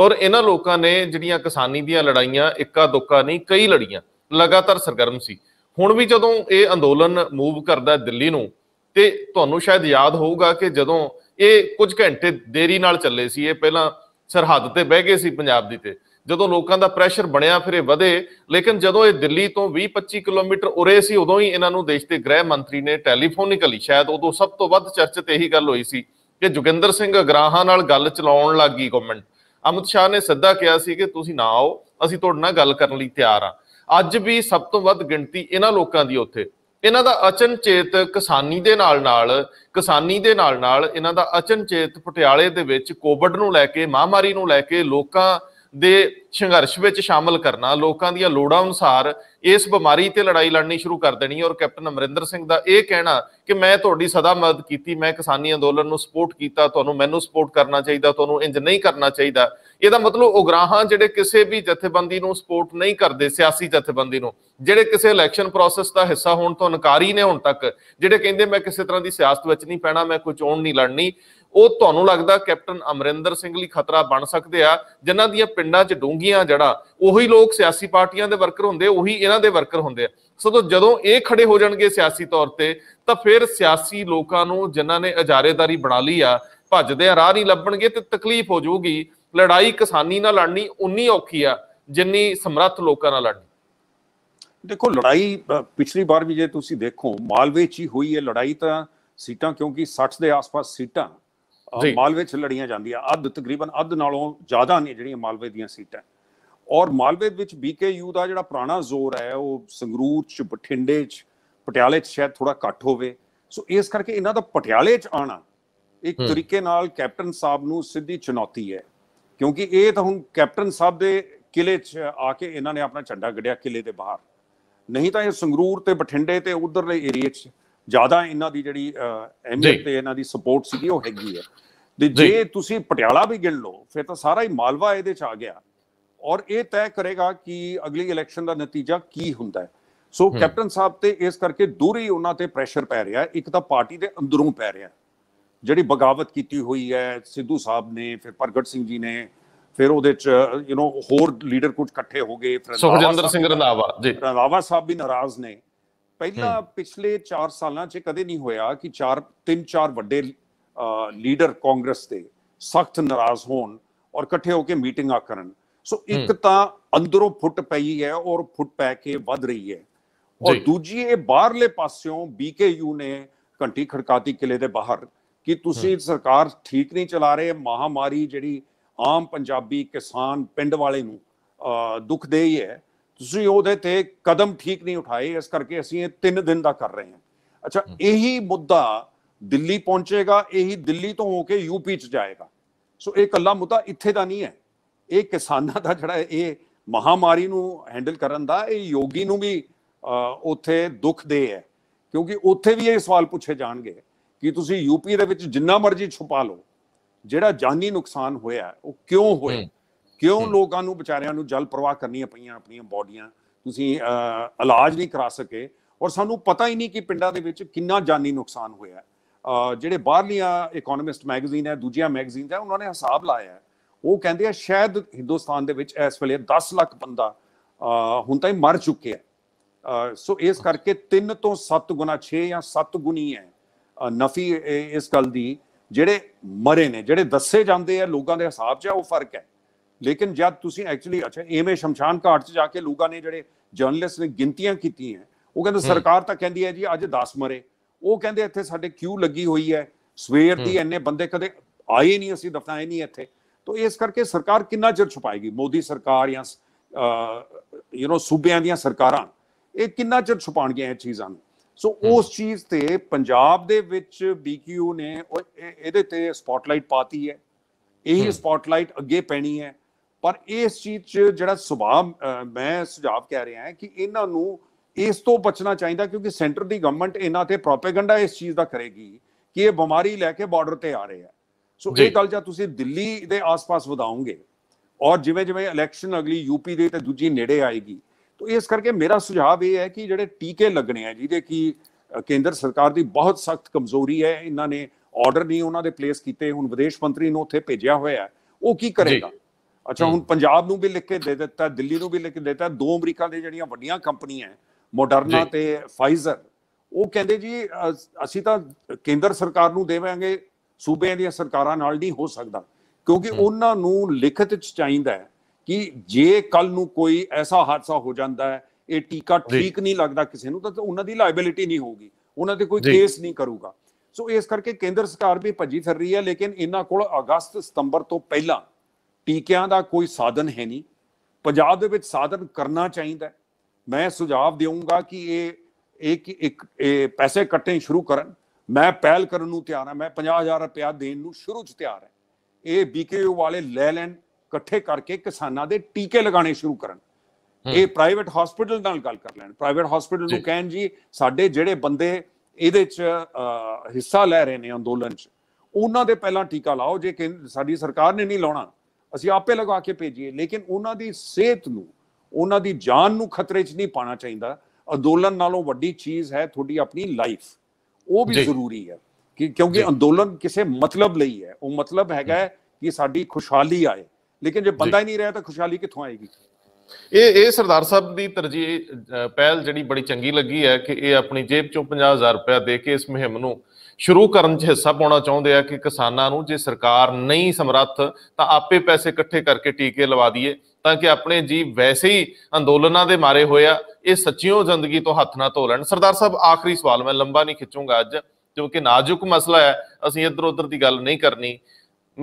ਔਰ ਇਹਨਾਂ ਲੋਕਾਂ ਨੇ ਜਿਹੜੀਆਂ ਕਿਸਾਨੀ ਦੀਆਂ ਲੜਾਈਆਂ ਇੱਕਾ ਦੁੱਕਾ ਨਹੀਂ ਕਈ ਲੜੀਆਂ ਲਗਾਤਾਰ ਸਰਗਰਮ ਸੀ ਹੁਣ ਵੀ ਜਦੋਂ ਇਹ ਅੰਦੋਲਨ ਮੂਵ ਕਰਦਾ ਦਿੱਲੀ ਨੂੰ ਤੇ ਤੁਹਾਨੂੰ ਸ਼ਾਇਦ ਯਾਦ ਹੋਊਗਾ ਕਿ ਜਦੋਂ ਇਹ ਕੁਝ ਘੰਟੇ ਦੇਰੀ ਨਾਲ ਚੱਲੇ ਸੀ ਇਹ ਪਹਿਲਾਂ ਸਰਹੱਦ ਤੇ ਬਹਿ ਗਏ ਸੀ ਪੰਜਾਬ ਦੀ ਤੇ ਜਦੋਂ ਲੋਕਾਂ ਦਾ ਪ੍ਰੈਸ਼ਰ ਬਣਿਆ ਫਿਰ ਇਹ ਵਧੇ ਲੇਕਿਨ ਜਦੋਂ ਇਹ ਦਿੱਲੀ ਤੋਂ 20-25 ਕਿਲੋਮੀਟਰ ਉਰੇ ਸੀ ਉਦੋਂ ਹੀ ਇਹਨਾਂ ਨੂੰ ਦੇਸ਼ ਦੇ ਗ੍ਰਹਿ ਮੰਤਰੀ ਨੇ ਟੈਲੀਫੋਨਿਕਲੀ ਸ਼ਾਇਦ ਉਦੋਂ ਸਭ ਤੋਂ ਵੱਧ ਚਰਚਿਤ ਇਹੀ ਗੱਲ ਹੋਈ ਸੀ ਕਿ ਜੁਗਿੰਦਰ ਸਿੰਘ ਅਗਰਾਹਾਂ ਨਾਲ ਗੱਲ ਚਲਾਉਣ ਲੱਗੀ ਗਵਰਨਮੈਂਟ ਅਮਿਤ ਸ਼ਾਹ ਨੇ ਸਿੱਧਾ ਕਿਹਾ ਸੀ ਕਿ ਤੁਸੀਂ ਨਾ ਆਓ ਅਸੀਂ ਤੁਹਾਡੇ ਨਾਲ ਗੱਲ ਕਰਨ ਲਈ ਤਿਆਰ ਆ ਅੱਜ ਵੀ ਸਭ ਤੋਂ ਵੱਧ ਗਿਣਤੀ ਇਹਨਾਂ ਲੋਕਾਂ ਦੀ ਉੱਥੇ ਇਹਨਾਂ ਦਾ ਅਚਨਚੇਤ ਕਿਸਾਨੀ ਦੇ ਨਾਲ ਨਾਲ ਕਿਸਾਨੀ ਦੇ ਨਾਲ ਨਾਲ ਇਹਨਾਂ ਦਾ ਅਚਨਚੇਤ ਪਟਿਆਲੇ ਦੇ ਵਿੱਚ ਕੋਵਿਡ ਨੂੰ ਲੈ ਕੇ ਮਹਾਮਾਰੀ ਨੂੰ ਲੈ ਕੇ ਲੋਕਾਂ ਦੇ ਸੰਘਰਸ਼ ਵਿੱਚ ਸ਼ਾਮਲ ਕਰਨਾ ਲੋਕਾਂ ਦੀਆਂ ਲੋੜਾਂ ਅਨੁਸਾਰ ਇਸ ਬਿਮਾਰੀ ਤੇ ਲੜਾਈ ਲੜਨੀ ਸ਼ੁਰੂ ਕਰ ਦੇਣੀ ਔਰ ਕੈਪਟਨ ਅਮਰਿੰਦਰ ਸਿੰਘ ਦਾ ਇਹ ਕਹਿਣਾ ਕਿ ਮੈਂ ਤੁਹਾਡੀ ਸਦਾ ਮਦਦ ਕੀਤੀ ਮੈਂ ਕਿਸਾਨੀ ਅੰਦੋਲਨ ਨੂੰ ਸਪੋਰਟ ਕੀਤਾ ਤੁਹਾਨੂੰ ਮੈਨੂੰ ਸਪੋਰਟ ਕਰਨਾ ਚਾਹੀਦਾ ਤੁਹਾਨੂੰ ਇੰਜ ਨਹੀਂ ਕਰਨਾ ਚਾਹੀਦਾ ਇਹਦਾ ਮਤਲਬ ਉਗਰਾਹਾਂ ਜਿਹੜੇ ਕਿਸੇ ਵੀ ਜਥੇਬੰਦੀ ਨੂੰ ਸਪੋਰਟ ਨਹੀਂ ਕਰਦੇ ਸਿਆਸੀ ਜਥੇਬੰਦੀ ਨੂੰ ਜਿਹੜੇ ਕਿਸੇ ਇਲੈਕਸ਼ਨ ਪ੍ਰੋਸੈਸ ਦਾ ਹਿੱਸਾ ਹੋਣ ਤੋਂ ਇਨਕਾਰੀ ਨੇ ਹੁਣ ਤੱਕ ਜਿਹੜੇ ਕਹਿੰਦੇ ਮੈਂ ਕਿਸੇ ਤਰ੍ਹਾਂ ਦੀ ਸਿਆਸਤ ਵਿੱਚ ਨਹੀਂ ਪੈਣਾ ਮੈਂ ਕੋਈ ਚੋਣ ਨਹੀਂ ਲੜਨੀ ਉਹ ਤੁਹਾਨੂੰ ਲੱਗਦਾ ਕੈਪਟਨ ਅਮਰਿੰਦਰ ਸਿੰਘ ਲਈ ਖਤਰਾ ਬਣ ਸਕਦੇ ਆ ਜਿਨ੍ਹਾਂ ਦੀਆਂ ਪਿੰਡਾਂ 'ਚ ਡੂੰਗੀਆਂ ਜੜਾ ਉਹੀ ਲੋਕ ਸਿਆਸੀ ਪਾਰਟੀਆਂ ਦੇ ਵਰਕਰ ਹੁੰਦੇ ਉਹੀ ਇਹਨਾਂ ਦੇ ਵਰਕਰ ਹੁੰਦੇ ਆ ਸੋ ਜਦੋਂ ਇਹ ਖੜੇ ਹੋ ਜਾਣਗੇ ਸਿਆਸੀ ਤੌਰ ਤੇ ਤਾਂ ਫਿਰ ਸਿਆਸੀ ਲੋਕਾਂ ਨੂੰ ਜਿਨ੍ਹਾਂ ਨੇ ਅਜਾਰੇਦਾਰੀ ਬਣਾ ਲਈ ਆ ਭੱਜਦੇ ਆ ਰਾਹ ਨਹੀਂ ਲੱਭਣਗੇ ਤੇ ਤਕਲੀਫ ਹੋ ਜਾਊਗੀ ਲੜਾਈ ਕਿਸਾਨੀ ਨਾਲ ਲੜਨੀ ਉਨੀ ਔਖੀ ਆ ਜਿੰਨੀ ਸਮਰੱਥ ਲੋਕਾਂ ਨਾਲ ਲੜਨੀ ਦੇਖੋ ਲੜਾਈ ਪਿਛਲੀ ਵਾਰ ਵੀ ਜੇ ਤੁਸੀਂ ਦੇਖੋ ਮਾਲਵੇ 'ਚ ਹੀ ਹੋਈ ਹੈ ਲੜਾਈ ਤਾਂ ਸੀਟਾਂ ਕਿਉਂਕਿ 60 ਦੇ ਆਸ-ਪਾਸ ਸੀਟਾਂ ਮਾਲਵੇ 'ਚ ਲੜੀਆਂ ਜਾਂਦੀਆਂ ਅੱਧ ਤਕਰੀਬਨ ਅੱਧ ਨਾਲੋਂ ਜ਼ਿਆਦਾ ਨੇ ਜਿਹੜੀਆਂ ਮਾਲਵੇ ਦੀਆਂ ਸੀਟਾਂ ਔਰ ਮਾਲਵੇ ਵਿੱਚ ਬੀਕੇਯੂ ਦਾ ਜਿਹੜਾ ਪੁਰਾਣਾ ਜ਼ੋਰ ਹੈ ਉਹ ਸੰਗਰੂਰ 'ਚ ਬਠਿੰਡੇ 'ਚ ਪਟਿਆਲੇ 'ਚ ਸ਼ਾਇਦ ਥੋੜਾ ਘੱਟ ਹੋਵੇ ਸੋ ਇਸ ਕਰਕੇ ਇਹਨਾਂ ਦਾ ਪਟਿਆਲੇ 'ਚ ਆਣਾ ਇੱਕ ਤਰੀਕੇ ਨਾਲ ਕੈਪਟਨ ਸਾਹਿਬ ਨੂੰ ਸਿੱਧੀ ਚੁਣੌਤੀ ਹੈ ਕਿਉਂਕਿ ਇਹ ਤਾਂ ਹੁਣ ਕੈਪਟਨ ਸਾਹਿਬ ਦੇ ਕਿਲੇ 'ਚ ਆ ਕੇ ਇਹਨਾਂ ਨੇ ਆਪਣਾ ਝੰਡਾ ਗੱਡਿਆ ਕਿਲੇ ਦੇ ਬਾਹਰ ਨਹੀਂ ਤਾਂ ਇਹ ਸੰਗਰੂਰ ਤੇ ਬਠਿੰਡੇ ਤੇ ਉਧਰਲੇ ਏਰੀਆ 'ਚ ਜ਼ਿਆਦਾ ਇਹਨਾਂ ਦੀ ਜਿਹੜੀ ਅਹਿਮੀਅਤ ਤੇ ਇਹਨਾਂ ਦੀ ਸਪੋਰਟ ਸੀਗੀ ਉਹ ਹੈਗੀ ਹੈ ਤੇ ਜੇ ਤੁਸੀਂ ਪਟਿਆਲਾ ਵੀ ਗਿਣ ਲਓ ਫਿਰ ਤਾਂ ਸਾਰਾ ਹੀ ਮਾਲਵਾ ਇਹਦੇ ਚ ਆ ਗਿਆ ਔਰ ਇਹ ਤੈਅ ਕਰੇਗਾ ਕਿ ਅਗਲੀ ਇਲੈਕਸ਼ਨ ਦਾ ਨਤੀਜਾ ਕੀ ਹੁੰਦਾ ਹੈ ਸੋ ਕੈਪਟਨ ਸਾਹਿਬ ਤੇ ਇਸ ਕਰਕੇ ਦੂਰੀ ਉਹਨਾਂ ਤੇ ਪ੍ਰੈਸ਼ਰ ਪੈ ਰਿਹਾ ਇੱਕ ਤਾਂ ਪਾਰਟੀ ਦੇ ਅੰਦਰੋਂ ਪੈ ਰਿਹਾ ਜਿਹੜੀ ਬਗਾਵਤ ਕੀਤੀ ਹੋਈ ਹੈ ਸਿੱਧੂ ਸਾਹਿਬ ਨੇ ਫਿਰ ਪ੍ਰਗਟ ਸਿੰਘ ਜੀ ਨੇ ਫਿਰ ਉਹਦੇ ਚ ਯੂ نو ਹੋਰ ਲੀਡਰ ਕੁਝ ਇਕੱਠੇ ਹੋ ਗਏ ਫਿਰ ਸੁਖਜਿੰਦਰ ਸਿੰਘ ਰੰਧਾਵਾ ਜੀ ਰੰਧਾਵਾ ਸਾਹਿਬ ਵੀ ਨਾਰਾਜ਼ ਨੇ ਪਹਿਲਾਂ ਪਿਛਲੇ 4 ਸਾਲਾਂ 'ਚ ਕਦੇ ਨਹੀਂ ਹੋਇਆ ਕਿ ਚਾਰ ਤਿੰਨ ਚਾਰ ਵੱਡੇ ਲੀਡਰ ਕਾਂਗਰਸ ਦੇ ਸਖਤ ਨਾਰਾਜ਼ ਹੋਣ ਔਰ ਇਕੱਠੇ ਹੋ ਕੇ ਮੀਟਿੰਗਾਂ ਕਰਨ ਸੋ ਇੱਕ ਤਾਂ ਅੰਦਰੋਂ ਫੁੱਟ ਪਈ ਹੈ ਔਰ ਫੁੱਟ ਪੈ ਕੇ ਵੱਧ ਰਹੀ ਹੈ ਔਰ ਦੂਜੀ ਇਹ ਬਾਹਰਲੇ ਪਾਸਿਓਂ ਬੀਕੇਯੂ ਨੇ ਘੰਟੀ ਖੜਕਾਤੀ ਕਿਲੇ ਦੇ ਬਾਹਰ ਕਿ ਤੁਸੀਂ ਸਰਕਾਰ ਠੀਕ ਨਹੀਂ ਚਲਾ ਰਹੇ ਮਹਾਮਾਰੀ ਜਿਹੜੀ ਆਮ ਪੰਜਾਬੀ ਕਿਸਾਨ ਪਿੰਡ ਵਾਲੇ ਨੂੰ ਦੁੱਖ ਦੇ ਹੀ ਹੈ ਤੁਸੀਂ ਉਹਦੇ ਤੇ ਕਦਮ ਠੀਕ ਨਹੀਂ ਉਠਾਏ ਇਸ ਕਰਕੇ ਅਸੀਂ ਇਹ 3 ਦਿਨ ਦਾ ਕਰ ਰਹੇ ਹਾਂ ਅੱਛਾ ਇਹੀ ਮੁੱਦਾ ਦਿੱਲੀ ਪਹੁੰਚੇਗਾ ਇਹੀ ਦਿੱਲੀ ਤੋਂ ਹੋ ਕੇ ਯੂਪੀ ਚ ਜਾਏਗਾ ਸੋ ਇਹ ਕੱਲਾ ਮੁੱਦਾ ਇੱਥੇ ਦਾ ਨਹੀਂ ਹੈ ਇਹ ਕਿਸਾਨਾਂ ਦਾ ਜਿਹੜਾ ਇਹ ਮਹਾਮਾਰੀ ਨੂੰ ਹੈਂਡਲ ਕਰਨ ਦਾ ਇਹ ਯੋਗੀ ਨੂੰ ਵੀ ਉੱਥੇ ਦੁੱਖ ਦੇ ਹੈ ਕਿਉਂਕਿ ਉੱਥੇ ਵੀ ਇਹ ਸਵਾਲ ਪੁੱਛੇ ਜਾਣਗੇ ਕਿ ਤੁਸੀਂ ਯੂਪੀ ਦੇ ਵਿੱਚ ਜਿੰਨਾ ਮਰਜ਼ੀ ਛੁਪਾ ਲਓ ਜਿਹੜਾ ਜਾਨੀ ਨੁਕਸਾਨ ਹੋਇਆ ਉਹ ਕਿਉਂ ਹੋਇਆ ਕਿਉਂ ਲੋਕਾਂ ਨੂੰ ਵਿਚਾਰਿਆਂ ਨੂੰ ਜਲ ਪ੍ਰਵਾਹ ਕਰਨੀਆਂ ਪਈਆਂ ਆਪਣੀਆਂ ਬਾਡੀਆਂ ਤੁਸੀਂ ਇਲਾਜ ਨਹੀਂ ਕਰਾ ਸਕੇ ਔਰ ਸਾਨੂੰ ਪਤਾ ਹੀ ਨਹੀਂ ਕਿ ਪਿੰਡਾਂ ਦੇ ਵਿੱਚ ਕਿੰਨਾ ਜਾਨੀ ਨੁਕਸਾਨ ਹੋਇਆ ਜਿਹੜੇ ਬਾਹਰਲੀਆਂ ਇਕਨੋਮਿਸਟ ਮੈਗਜ਼ੀਨ ਹੈ ਦੂਜੀਆਂ ਮੈਗਜ਼ੀਨਸ ਹੈ ਉਹਨਾਂ ਨੇ ਹਿਸਾਬ ਲਾਇਆ ਉਹ ਕਹਿੰਦੇ ਆ ਸ਼ਾਇਦ ਹਿੰਦੁਸਤਾਨ ਦੇ ਵਿੱਚ ਇਸ ਵੇਲੇ 10 ਲੱਖ ਬੰਦਾ ਹੁਣ ਤਾਂ ਹੀ ਮਰ ਆ ਸੋ ਇਸ ਕਰਕੇ 3 ਤੋਂ 7 ਗੁਣਾ 6 ਜਾਂ 7 ਗੁਣੀ ਹੈ ਨਫੀ ਇਸ ਗੱਲ ਦੀ ਜਿਹੜੇ ਮਰੇ ਨੇ ਜਿਹੜੇ ਦੱਸੇ ਜਾਂਦੇ ਆ ਲੋਕਾਂ ਦੇ ਹਿਸਾਬ 'ਚ ਆ ਉਹ ਫਰਕ ਹੈ ਲੇਕਿਨ ਜਦ ਤੁਸੀਂ ਐਕਚੁਅਲੀ ਅੱਛਾ ਐਵੇਂ ਸ਼ਮਸ਼ਾਨ ਘਾਟ 'ਚ ਜਾ ਕੇ ਲੋਕਾਂ ਨੇ ਜਿਹੜੇ ਜਰਨਲਿਸਟ ਨੇ ਗਿਣਤੀਆਂ ਕੀਤੀਆਂ ਉਹ ਕਹਿੰਦੇ ਸਰਕਾਰ ਤਾਂ ਕਹਿੰਦੀ ਹੈ ਜੀ ਅੱਜ 10 ਮਰੇ ਉਹ ਕਹਿੰਦੇ ਇੱਥੇ ਸਾਡੇ ਕਿਊ ਲੱਗੀ ਹੋਈ ਹੈ ਸਵੇਰ ਦੀ ਐਨੇ ਬੰਦੇ ਕਦੇ ਆਏ ਨਹੀਂ ਅਸੀਂ ਦਫਨਾਏ ਨਹੀਂ ਇੱਥੇ ਤੋਂ ਇਸ ਕਰਕੇ ਸਰਕਾਰ ਕਿੰਨਾ ਚਿਰ ਛੁਪਾਏਗੀ ਮੋਦੀ ਸਰਕਾਰ ਜਾਂ ਯੂ نو ਸੂਬਿਆਂ ਦੀਆਂ ਸਰਕਾਰਾਂ ਇਹ ਕਿੰਨਾ ਚਿਰ ਛੁਪਾਉਣਗੀਆਂ ਇਹ ਚੀਜ਼ਾਂ ਨੂੰ ਸੋ ਉਸ ਚੀਜ਼ ਤੇ ਪੰਜਾਬ ਦੇ ਵਿੱਚ ਬੀਕਯੂ ਨੇ ਇਹਦੇ ਤੇ ਸਪੌਟਲਾਈਟ ਪਾਤੀ ਹੈ ਇਹੀ ਸਪੌਟਲਾਈਟ ਅੱਗੇ ਪੈਣੀ ਹੈ ਪਰ ਇਸ ਚੀਜ਼ 'ਚ ਜਿਹੜਾ ਸੁਭਾਅ ਮੈਂ ਸੁਝਾਅ ਕਹਿ ਰਿਹਾ ਹਾਂ ਕਿ ਇਹਨਾਂ ਨੂੰ ਇਸ ਤੋਂ ਬਚਣਾ ਚਾਹੀਦਾ ਕਿਉਂਕਿ ਸੈਂਟਰ ਦੀ ਗਵਰਨਮੈਂਟ ਇਹਨਾਂ ਤੇ ਪ੍ਰੋਪਾਗੈਂਡਾ ਇਸ ਚੀਜ਼ ਦਾ ਕਰੇਗੀ ਕਿ ਇਹ ਬਿਮਾਰੀ ਲੈ ਕੇ ਬਾਰਡਰ ਤੇ ਆ ਰਹੇ ਆ ਸੋ ਇਹ ਗੱਲ ਜੇ ਤੁਸੀਂ ਦਿੱਲੀ ਦੇ ਆਸ-ਪਾਸ ਵਧਾਉਂਗੇ ਔਰ ਜਿਵੇਂ ਜਿਵੇਂ ਇਲੈਕਸ਼ਨ ਅਗਲੀ ਯੂਪੀ ਦੇ ਤੇ ਦੂਜੀ ਨੇੜੇ ਆਏਗੀ ਤਾਂ ਇਸ ਕਰਕੇ ਮੇਰਾ ਸੁਝਾਅ ਇਹ ਹੈ ਕਿ ਜਿਹੜੇ ਟੀਕੇ ਲੱਗਣੇ ਆ ਜਿਹਦੇ ਕੀ ਕੇਂਦਰ ਸਰਕਾਰ ਦੀ ਬਹੁਤ ਸਖਤ ਕਮਜ਼ੋਰੀ ਹੈ ਇਹਨਾਂ ਨੇ ਆਰਡਰ ਨਹੀਂ ਉਹਨਾਂ ਦੇ ਪਲੇਸ ਕੀਤੇ ਹੁਣ ਵਿਦੇਸ਼ ਮੰਤਰੀ ਨੂੰ ਉੱਥੇ ਭੇਜਿਆ ਹੋਇਆ ਉਹ ਕੀ ਕਰੇਗਾ ਅੱਛਾ ਹੁਣ ਪੰਜਾਬ ਨੂੰ ਵੀ ਲਿਖ ਕੇ ਦੇ ਦਿੱਤਾ ਦਿੱਲੀ ਨੂੰ ਵੀ ਲਿਖ ਕੇ ਦਿੱਤਾ ਦੋ ਅਮਰੀਕਾ ਦੇ ਜਿਹੜੀਆਂ ਵੱਡੀਆਂ ਕੰਪਨੀਆਂ ਮੋਡਰਨਾ ਤੇ ਫਾਈਜ਼ਰ ਉਹ ਕਹਿੰਦੇ ਜੀ ਅਸੀਂ ਤਾਂ ਕੇਂਦਰ ਸਰਕਾਰ ਨੂੰ ਦੇਵਾਂਗੇ ਸੂਬਿਆਂ ਦੀਆਂ ਸਰਕਾਰਾਂ ਨਾਲ ਨਹੀਂ ਹੋ ਸਕਦਾ ਕਿਉਂਕਿ ਉਹਨਾਂ ਨੂੰ ਲਿਖਤ ਚ ਚਾਹੀਦਾ ਹੈ ਕਿ ਜੇ ਕੱਲ ਨੂੰ ਕੋਈ ਐਸਾ ਹਾਦਸਾ ਹੋ ਜਾਂਦਾ ਹੈ ਇਹ ਟੀਕਾ ਠੀਕ ਨਹੀਂ ਲੱਗਦਾ ਕਿਸੇ ਨੂੰ ਤਾਂ ਉਹਨਾਂ ਦੀ ਲਾਇਬਿਲਿਟੀ ਨਹੀਂ ਹੋਊਗੀ ਉਹਨਾਂ ਤੇ ਕੋਈ ਕੇਸ ਨਹੀਂ ਕਰੂਗਾ ਸੋ ਇਸ ਕਰਕੇ ਕੇਂਦਰ ਸਰਕਾਰ ਵੀ ਭੱਜੀ ਫਿਰ ਰਹੀ ਹੈ ਲੇਕਿਨ ਇਹਨਾਂ ਕੋਲ ਅਗਸਤ ਸਤੰਬਰ ਤੋਂ ਪਹਿਲਾਂ ਟੀਕਿਆਂ ਦਾ ਕੋਈ ਸਾਧਨ ਹੈ ਨਹੀਂ ਪੰਜਾਬ ਦੇ ਵਿੱਚ ਸਾਧਨ ਕਰਨਾ ਚਾਹੀਦਾ ਮੈਂ ਸੁਝਾਅ ਦੇਵਾਂਗਾ ਕਿ ਇਹ ਇੱਕ ਇੱਕ ਇਹ ਪੈਸੇ ਕੱਟੇ ਸ਼ੁਰੂ ਕਰਨ ਮੈਂ ਪਹਿਲ ਕਰਨ ਨੂੰ ਤਿਆਰ ਹਾਂ ਮੈਂ 50000 ਰੁਪਿਆ ਦੇਣ ਨੂੰ ਸ਼ੁਰੂ ਚ ਤਿਆਰ ਹਾਂ ਇਹ ਬੀਕੇਯੂ ਵਾਲੇ ਲੈ ਲੈਣ ਇਕੱਠੇ ਕਰਕੇ ਕਿਸਾਨਾਂ ਦੇ ਟੀਕੇ ਲਗਾਉਣੇ ਸ਼ੁਰੂ ਕਰਨ ਇਹ ਪ੍ਰਾਈਵੇਟ ਹਸਪੀਟਲ ਨਾਲ ਗੱਲ ਕਰ ਲੈਣ ਪ੍ਰਾਈਵੇਟ ਹਸਪੀਟਲ ਨੂੰ ਕਹਿਣ ਜੀ ਸਾਡੇ ਜਿਹੜੇ ਬੰਦੇ ਇਹਦੇ ਚ ਹਿੱਸਾ ਲੈ ਰਹੇ ਨੇ ਅੰਦੋਲਨ ਚ ਉਹਨਾਂ ਦੇ ਪਹਿਲਾਂ ਟੀਕਾ ਲਾਓ ਜੇ ਸਾਡੀ ਸਰਕਾਰ ਨੇ ਨਹੀਂ ਲਾਉਣਾ ਅਸੀਂ ਆਪੇ ਲਗਾ ਕੇ ਭੇਜੀਏ ਲੇਕਿਨ ਉਹਨਾਂ ਦੀ ਸਿਹਤ ਨੂੰ ਉਹਨਾਂ ਦੀ ਜਾਨ ਨੂੰ ਖਤਰੇ 'ਚ ਨਹੀਂ ਪਾਣਾ ਚਾਹੀਦਾ ਅੰਦੋਲਨ ਨਾਲੋਂ ਵੱਡੀ ਚੀਜ਼ ਹੈ ਤੁਹਾਡੀ ਆਪਣੀ ਲਾਈਫ ਉਹ ਵੀ ਜ਼ਰੂਰੀ ਹੈ ਕਿ ਕਿਉਂਕਿ ਅੰਦੋਲਨ ਕਿਸੇ ਮਤਲਬ ਲਈ ਹੈ ਉਹ ਮਤਲਬ ਹੈਗਾ ਕਿ ਸਾਡੀ ਖੁਸ਼ਹਾਲੀ ਆਏ ਲੇਕਿਨ ਜੇ ਬੰਦਾ ਹੀ ਨਹੀਂ ਰਿਹਾ ਤਾਂ ਖੁਸ਼ਹਾਲੀ ਕਿੱਥੋਂ ਆਏਗੀ ਇਹ ਇਹ ਸਰਦਾਰ ਸਾਹਿਬ ਦੀ ਤਰਜੀਹ ਪਹਿਲ ਜਿਹੜੀ ਬੜੀ ਚੰਗੀ ਲੱਗੀ ਹੈ ਕਿ ਇਹ ਆਪਣੀ ਜੇਬ ਚੋਂ 50000 ਰੁਪਏ ਦੇ ਕੇ ਇਸ ਮੁਹਿੰਮ ਨੂੰ ਸ਼ੁਰੂ ਕਰਨ 'ਚ ਹਿੱਸਾ ਪਾਉਣਾ ਚਾਹੁੰਦੇ ਆ ਕਿ ਕਿਸਾਨਾਂ ਨੂੰ ਜੇ ਸਰਕਾਰ ਨਹੀਂ ਸਮਰੱਥ ਤਾਂ ਆਪੇ ਪੈਸੇ ਇਕੱਠੇ ਕਰਕੇ ਟੀਕੇ ਲਵਾ ਦਈਏ ਤਾਂ ਕਿ ਆਪਣੇ ਜੀ ਵੈਸੇ ਹੀ ਅੰਦੋਲਨਾਂ ਦੇ ਮਾਰੇ ਹੋਇਆ ਇਹ ਸੱਚੀਓ ਜ਼ਿੰਦਗੀ ਤੋਂ ਹੱਥ ਨਾ ਧੋ ਲੈਣ ਸਰਦਾਰ ਸਾਹਿਬ ਆਖਰੀ ਸਵਾਲ ਮੈਂ ਲੰਬਾ ਨਹੀਂ ਖਿੱਚੂੰਗਾ ਅੱਜ ਕਿਉਂਕਿ ਨਾਜ਼ੁਕ ਮਸਲਾ ਹੈ ਅਸੀਂ ਇੱਧਰ ਉੱਧਰ ਦੀ ਗੱਲ ਨਹੀਂ ਕਰਨੀ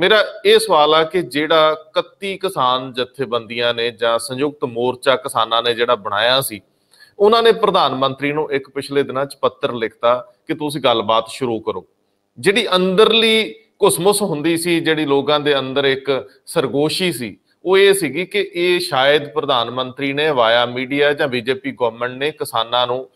ਮੇਰਾ ਇਹ ਸਵਾਲ ਆ ਕਿ ਜਿਹੜਾ 31 ਕਿਸਾਨ ਜਥੇਬੰਦੀਆਂ ਨੇ ਜਾਂ ਸੰਯੁਕਤ ਮੋਰਚਾ ਕਿਸਾਨਾਂ ਨੇ ਜਿਹੜਾ ਬਣਾਇਆ ਸੀ ਉਹਨਾਂ ਨੇ ਪ੍ਰਧਾਨ ਮੰਤਰੀ ਨੂੰ ਇੱਕ ਪਿਛਲੇ ਦਿਨਾਂ 'ਚ ਪੱਤਰ ਲਿਖਤਾ ਕਿ ਤੁਸੀਂ ਗੱਲਬਾਤ ਸ਼ੁਰੂ ਕਰੋ ਜਿਹੜੀ ਅੰਦਰਲੀ ਕੁਸਮਸ ਹੁੰਦੀ ਸੀ ਜਿਹੜੀ ਲੋਕਾਂ ਦੇ ਅੰਦਰ ਇੱਕ ਸਰਗੋਸ਼ੀ ਸੀ ਉਹ ਇਹ ਸੀਗੀ ਕਿ ਇਹ ਸ਼ਾਇਦ ਪ੍ਰਧਾਨ ਮੰਤਰੀ ਨੇ ਵਾਇਆ ਮੀਡੀਆ ਜਾਂ ਬੀਜੇਪੀ ਗਵਰਨਮੈਂਟ ਨੇ ਕਿਸਾਨਾਂ ਨੂੰ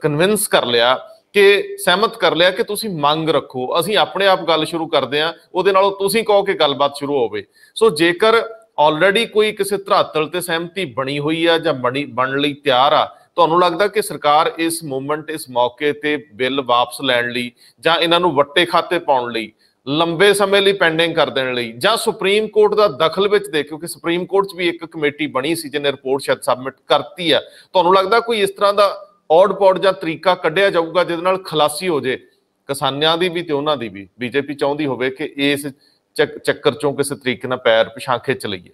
ਕਨਵਿੰਸ ਕਰ ਲਿਆ ਕਿ ਸਹਿਮਤ ਕਰ ਲਿਆ ਕਿ ਤੁਸੀਂ ਮੰਗ ਰੱਖੋ ਅਸੀਂ ਆਪਣੇ ਆਪ ਗੱਲ ਸ਼ੁਰੂ ਕਰਦੇ ਆ ਉਹਦੇ ਨਾਲੋਂ ਤੁਸੀਂ ਕਹੋ ਕਿ ਗੱਲਬਾਤ ਸ਼ੁਰੂ ਹੋਵੇ ਸੋ ਜੇਕਰ ਆਲਰੇਡੀ ਕੋਈ ਕਿਸੇ ਧਰਾਤਲ ਤੇ ਸਹਿਮਤੀ ਬਣੀ ਹੋਈ ਆ ਜਾਂ ਬਣੀ ਬਣ ਲਈ ਤਿਆਰ ਆ ਤੁਹਾਨੂੰ ਲੱਗਦਾ ਕਿ ਸਰਕਾਰ ਇਸ ਮੂਵਮੈਂਟ ਇਸ ਮੌਕੇ ਤੇ ਬਿੱਲ ਵਾਪਸ ਲੈਣ ਲਈ ਜਾਂ ਇਹਨਾਂ ਨੂੰ ਵੱਟੇ ਖਾਤੇ ਪਾਉਣ ਲਈ ਲੰਬੇ ਸਮੇਂ ਲਈ ਪੈਂਡਿੰਗ ਕਰ ਦੇਣ ਲਈ ਜਾਂ ਸੁਪਰੀਮ ਕੋਰਟ ਦਾ ਦਖਲ ਵਿੱਚ ਦੇ ਕਿਉਂਕਿ ਸੁਪਰੀਮ ਕੋਰਟ 'ਚ ਵੀ ਇੱਕ ਕਮੇਟੀ ਬਣੀ ਸੀ ਜਿਹਨੇ ਰਿਪੋਰਟ ਸ਼ਾਇਦ ਸਬਮਿਟ ਕਰਤੀ ਆ ਤੁਹਾਨੂੰ ਲੱਗਦਾ ਕੋਈ ਇਸ ਤਰ੍ਹਾਂ ਦਾ ਔਡ ਪੌਡ ਜਾਂ ਤਰੀਕਾ ਕੱਢਿਆ ਜਾਊਗਾ ਜਿਹਦੇ ਨਾਲ ਖਲਾਸੀ ਹੋ ਜੇ ਕਿਸਾਨਾਂ ਦੀ ਵੀ ਤੇ ਉਹਨਾਂ ਦੀ ਵੀ ਬੀਜੇਪੀ ਚਾਹੁੰਦੀ ਹੋਵੇ ਕਿ ਇਸ ਚੱਕਰ ਚੋਂ ਕਿਸੇ ਤਰੀਕੇ ਨਾਲ ਪੈਰ ਪਿਛਾਂ ਖਿੱਚ ਲਈਏ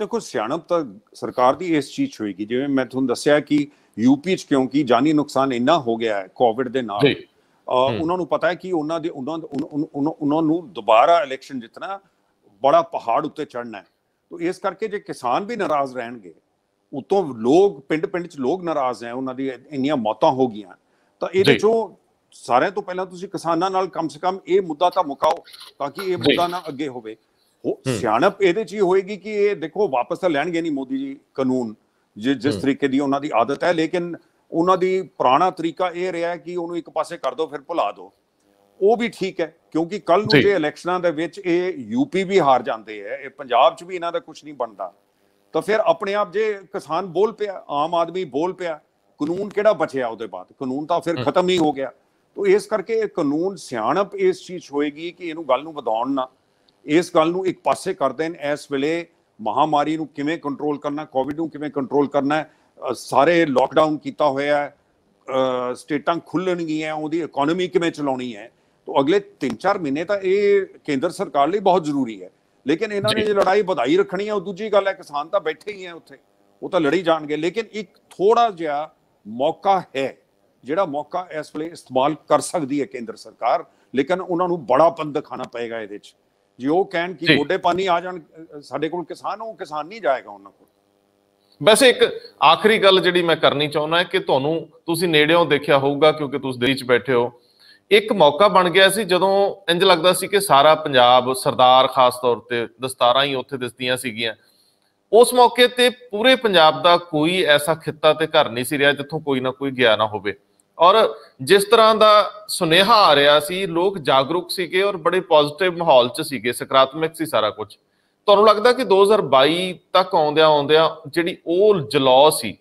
ਦੇਖੋ ਸਿਆਣਪ ਤਾਂ ਸਰਕਾਰ ਦੀ ਇਸ ਚੀਜ਼ ਹੋਏਗੀ ਜਿਵੇਂ ਮੈਂ ਤੁਹਾਨੂੰ ਦੱਸਿਆ ਕਿ ਯੂਪੀ 'ਚ ਕਿਉਂਕਿ ਜਾਨੀ ਨੁਕਸਾਨ ਇੰਨਾ ਹੋ ਗਿਆ ਹੈ ਕੋਵਿਡ ਦੇ ਨਾਲ ਉਹਨਾਂ ਨੂੰ ਪਤਾ ਹੈ ਕਿ ਉਹਨਾਂ ਦੇ ਉਹਨਾਂ ਉਹਨਾਂ ਨੂੰ ਦੁਬਾਰਾ ਇਲੈਕਸ਼ਨ ਜਿੱਤਣਾ ਬੜਾ ਪਹਾੜ ਉੱਤੇ ਚੜਨਾ ਹੈ ਤੋਂ ਇਸ ਕਰਕੇ ਜੇ ਕਿਸਾਨ ਵੀ ਨਾਰਾਜ਼ ਰਹਿਣਗੇ ਉਤੋਂ ਲੋਕ ਪਿੰਡ-ਪਿੰਡ 'ਚ ਲੋਕ ਨਾਰਾਜ਼ ਹੈ ਉਹਨਾਂ ਦੀ ਇੰਨੀਆਂ ਮੌਤਾਂ ਹੋ ਗਈਆਂ ਤਾਂ ਇਹਦੇ 'ਚੋਂ ਸਾਰਿਆਂ ਤੋਂ ਪਹਿਲਾਂ ਤੁਸੀਂ ਕਿਸਾਨਾਂ ਨਾਲ ਕਮ ਸੇ ਕਮ ਇਹ ਮੁੱਦਾ ਤਾਂ ਮੁਕਾਓ ਤਾਂ ਕਿ ਇਹ ਮੁੱਦਾ ਨਾ ਅੱਗੇ ਹੋਵੇ ਸਿਆਣਪ ਇਹਦੇ ਚ ਹੀ ਹੋਏਗੀ ਕਿ ਇਹ ਦੇਖੋ ਵਾਪਸ ਤਾਂ ਲੈਣਗੇ ਨਹੀਂ ਮੋਦੀ ਜੀ ਕਾਨੂੰਨ ਜਿਸ ਤਰੀਕੇ ਦੀ ਉਹਨਾਂ ਦੀ ਆਦਤ ਹੈ ਲੇਕਿਨ ਉਹਨਾਂ ਦੀ ਪੁਰਾਣਾ ਤਰੀਕਾ ਇਹ ਰਿਹਾ ਕਿ ਉਹਨੂੰ ਇੱਕ ਪਾਸੇ ਕਰ ਦਿਓ ਫਿਰ ਭੁਲਾ ਦਿਓ ਉਹ ਵੀ ਠੀਕ ਹੈ ਕਿਉਂਕਿ ਕੱਲ ਨੂੰ ਜੇ ਇਲੈਕਸ਼ਨਾਂ ਦੇ ਵਿੱਚ ਇਹ ਯੂਪੀ ਵੀ ਹਾਰ ਜਾਂਦੇ ਆ ਇਹ ਪੰਜਾਬ 'ਚ ਵੀ ਇਹਨਾਂ ਦਾ ਕੁਝ ਨਹੀਂ ਬਣਦਾ ਤਾਂ ਫਿਰ ਆਪਣੇ ਆਪ ਜੇ ਕਿਸਾਨ ਬੋਲ ਪਿਆ ਆਮ ਆਦਮੀ ਬੋਲ ਪਿਆ ਕਾਨੂੰਨ ਕਿਹੜਾ ਬਚਿਆ ਉਹਦੇ ਬਾਅਦ ਕਾਨੂੰਨ ਤਾਂ ਫਿਰ ਖਤਮ ਹੀ ਹੋ ਗਿਆ ਤਾਂ ਇਸ ਕਰਕੇ ਕਾਨੂੰਨ ਸਿਆਣਪ ਇਸ ਚੀਜ਼ ਹੋਏਗੀ ਕਿ ਇਹਨੂੰ ਗੱਲ ਨੂੰ ਵਧਾਉਣ ਨਾ ਇਸ ਗੱਲ ਨੂੰ ਇੱਕ ਪਾਸੇ ਕਰਦੇ ਨੇ ਇਸ ਵੇਲੇ ਮਹਾਮਾਰੀ ਨੂੰ ਕਿਵੇਂ ਕੰਟਰੋਲ ਕਰਨਾ ਕੋਵਿਡ ਨੂੰ ਕਿਵੇਂ ਕੰਟਰੋਲ ਕਰਨਾ ਸਾਰੇ ਲਾਕਡਾਊਨ ਕੀਤਾ ਹੋਇਆ ਹੈ ਸਟੇਟਾਂ ਖੁੱਲਣਗੀਆਂ ਉਹਦੀ ਇਕਨੋਮੀ ਕਿਵੇਂ ਚਲਾਉਣੀ ਹੈ ਤੋਂ ਅਗਲੇ 3-4 ਮਹੀਨੇ ਤਾਂ ਇਹ ਕੇਂਦਰ ਸਰਕਾਰ ਲਈ ਬਹੁਤ ਜ਼ਰੂਰੀ ਹੈ ਲੇਕਿਨ ਇਹਨਾਂ ਨੇ ਜੇ ਲੜਾਈ ਵਧਾਈ ਰੱਖਣੀ ਹੈ ਉਹ ਦੂਜੀ ਗੱਲ ਹੈ ਕਿਸਾਨ ਤਾਂ ਬੈਠੇ ਹੀ ਹੈ ਉੱਥੇ ਉਹ ਤਾਂ ਲੜੀ ਜਾਣਗੇ ਲੇਕਿਨ ਇੱਕ ਥੋੜਾ ਜਿਹਾ ਮੌਕਾ ਹੈ ਜਿਹੜਾ ਮੌਕਾ ਇਸ ਵੇਲੇ ਇਸਤੇਮਾਲ ਕਰ ਸਕਦੀ ਹੈ ਕੇਂਦਰ ਸਰਕਾਰ ਲੇਕਿਨ ਉਹਨਾਂ ਨੂੰ ਬੜਾ ਪੰਦ ਖਾਣਾ ਪਏਗਾ ਇਹਦੇ ਵਿੱਚ ਜੇ ਉਹ ਕਹਿਣ ਕਿ ਗੋਡੇ ਪਾਣੀ ਆ ਜਾਣ ਸਾਡੇ ਕੋਲ ਕਿਸਾਨ ਉਹ ਕਿਸਾਨ ਨਹੀਂ ਜਾਏਗਾ ਉਹਨਾਂ ਕੋਲ ਬਸ ਇੱਕ ਆਖਰੀ ਗੱਲ ਜਿਹੜੀ ਮੈਂ ਕਰਨੀ ਚਾਹੁੰਦਾ ਹੈ ਕਿ ਤੁਹਾਨੂੰ ਤੁਸੀਂ ਨੇੜਿਓਂ ਦੇਖਿਆ ਹੋਊਗਾ ਕਿਉਂਕਿ ਤੁਸੀਂ ਦਿੱਲੀ 'ਚ ਬੈਠੇ ਹੋ ਇੱਕ ਮੌਕਾ ਬਣ ਗਿਆ ਸੀ ਜਦੋਂ ਇੰਜ ਲੱਗਦਾ ਸੀ ਕਿ ਸਾਰਾ ਪੰਜਾਬ ਸਰਦਾਰ ਖਾਸ ਤੌਰ ਤੇ ਦਸਤਾਰਾਂ ਹੀ ਉੱਥੇ ਦਿਸਦੀਆਂ ਸੀਗੀਆਂ ਉਸ ਮੌਕੇ ਤੇ ਪੂਰੇ ਪੰਜਾਬ ਦਾ ਕੋਈ ਐਸਾ ਖਿੱਤਾ ਤੇ ਘਰ ਨਹੀਂ ਸੀ ਰਿਹਾ ਜਿੱਥੋਂ ਕੋਈ ਨਾ ਕੋਈ ਗਿਆ ਨਾ ਹੋਵੇ ਔਰ ਜਿਸ ਤਰ੍ਹਾਂ ਦਾ ਸੁਨੇਹਾ ਆ ਰਿਹਾ ਸੀ ਲੋਕ ਜਾਗਰੂਕ ਸੀਗੇ ਔਰ ਬੜੇ ਪੋਜ਼ਿਟਿਵ ਮਾਹੌਲ 'ਚ ਸੀਗੇ ਸਕਾਰਾਤਮਕ ਸੀ ਸਾਰਾ ਕੁਝ ਤੁਹਾਨੂੰ ਲੱਗਦਾ ਕਿ 2022 ਤੱਕ ਆਉਂਦਿਆਂ ਆਉਂਦਿਆਂ ਜਿਹੜੀ ਉਹ ਜਲੌ ਸੀ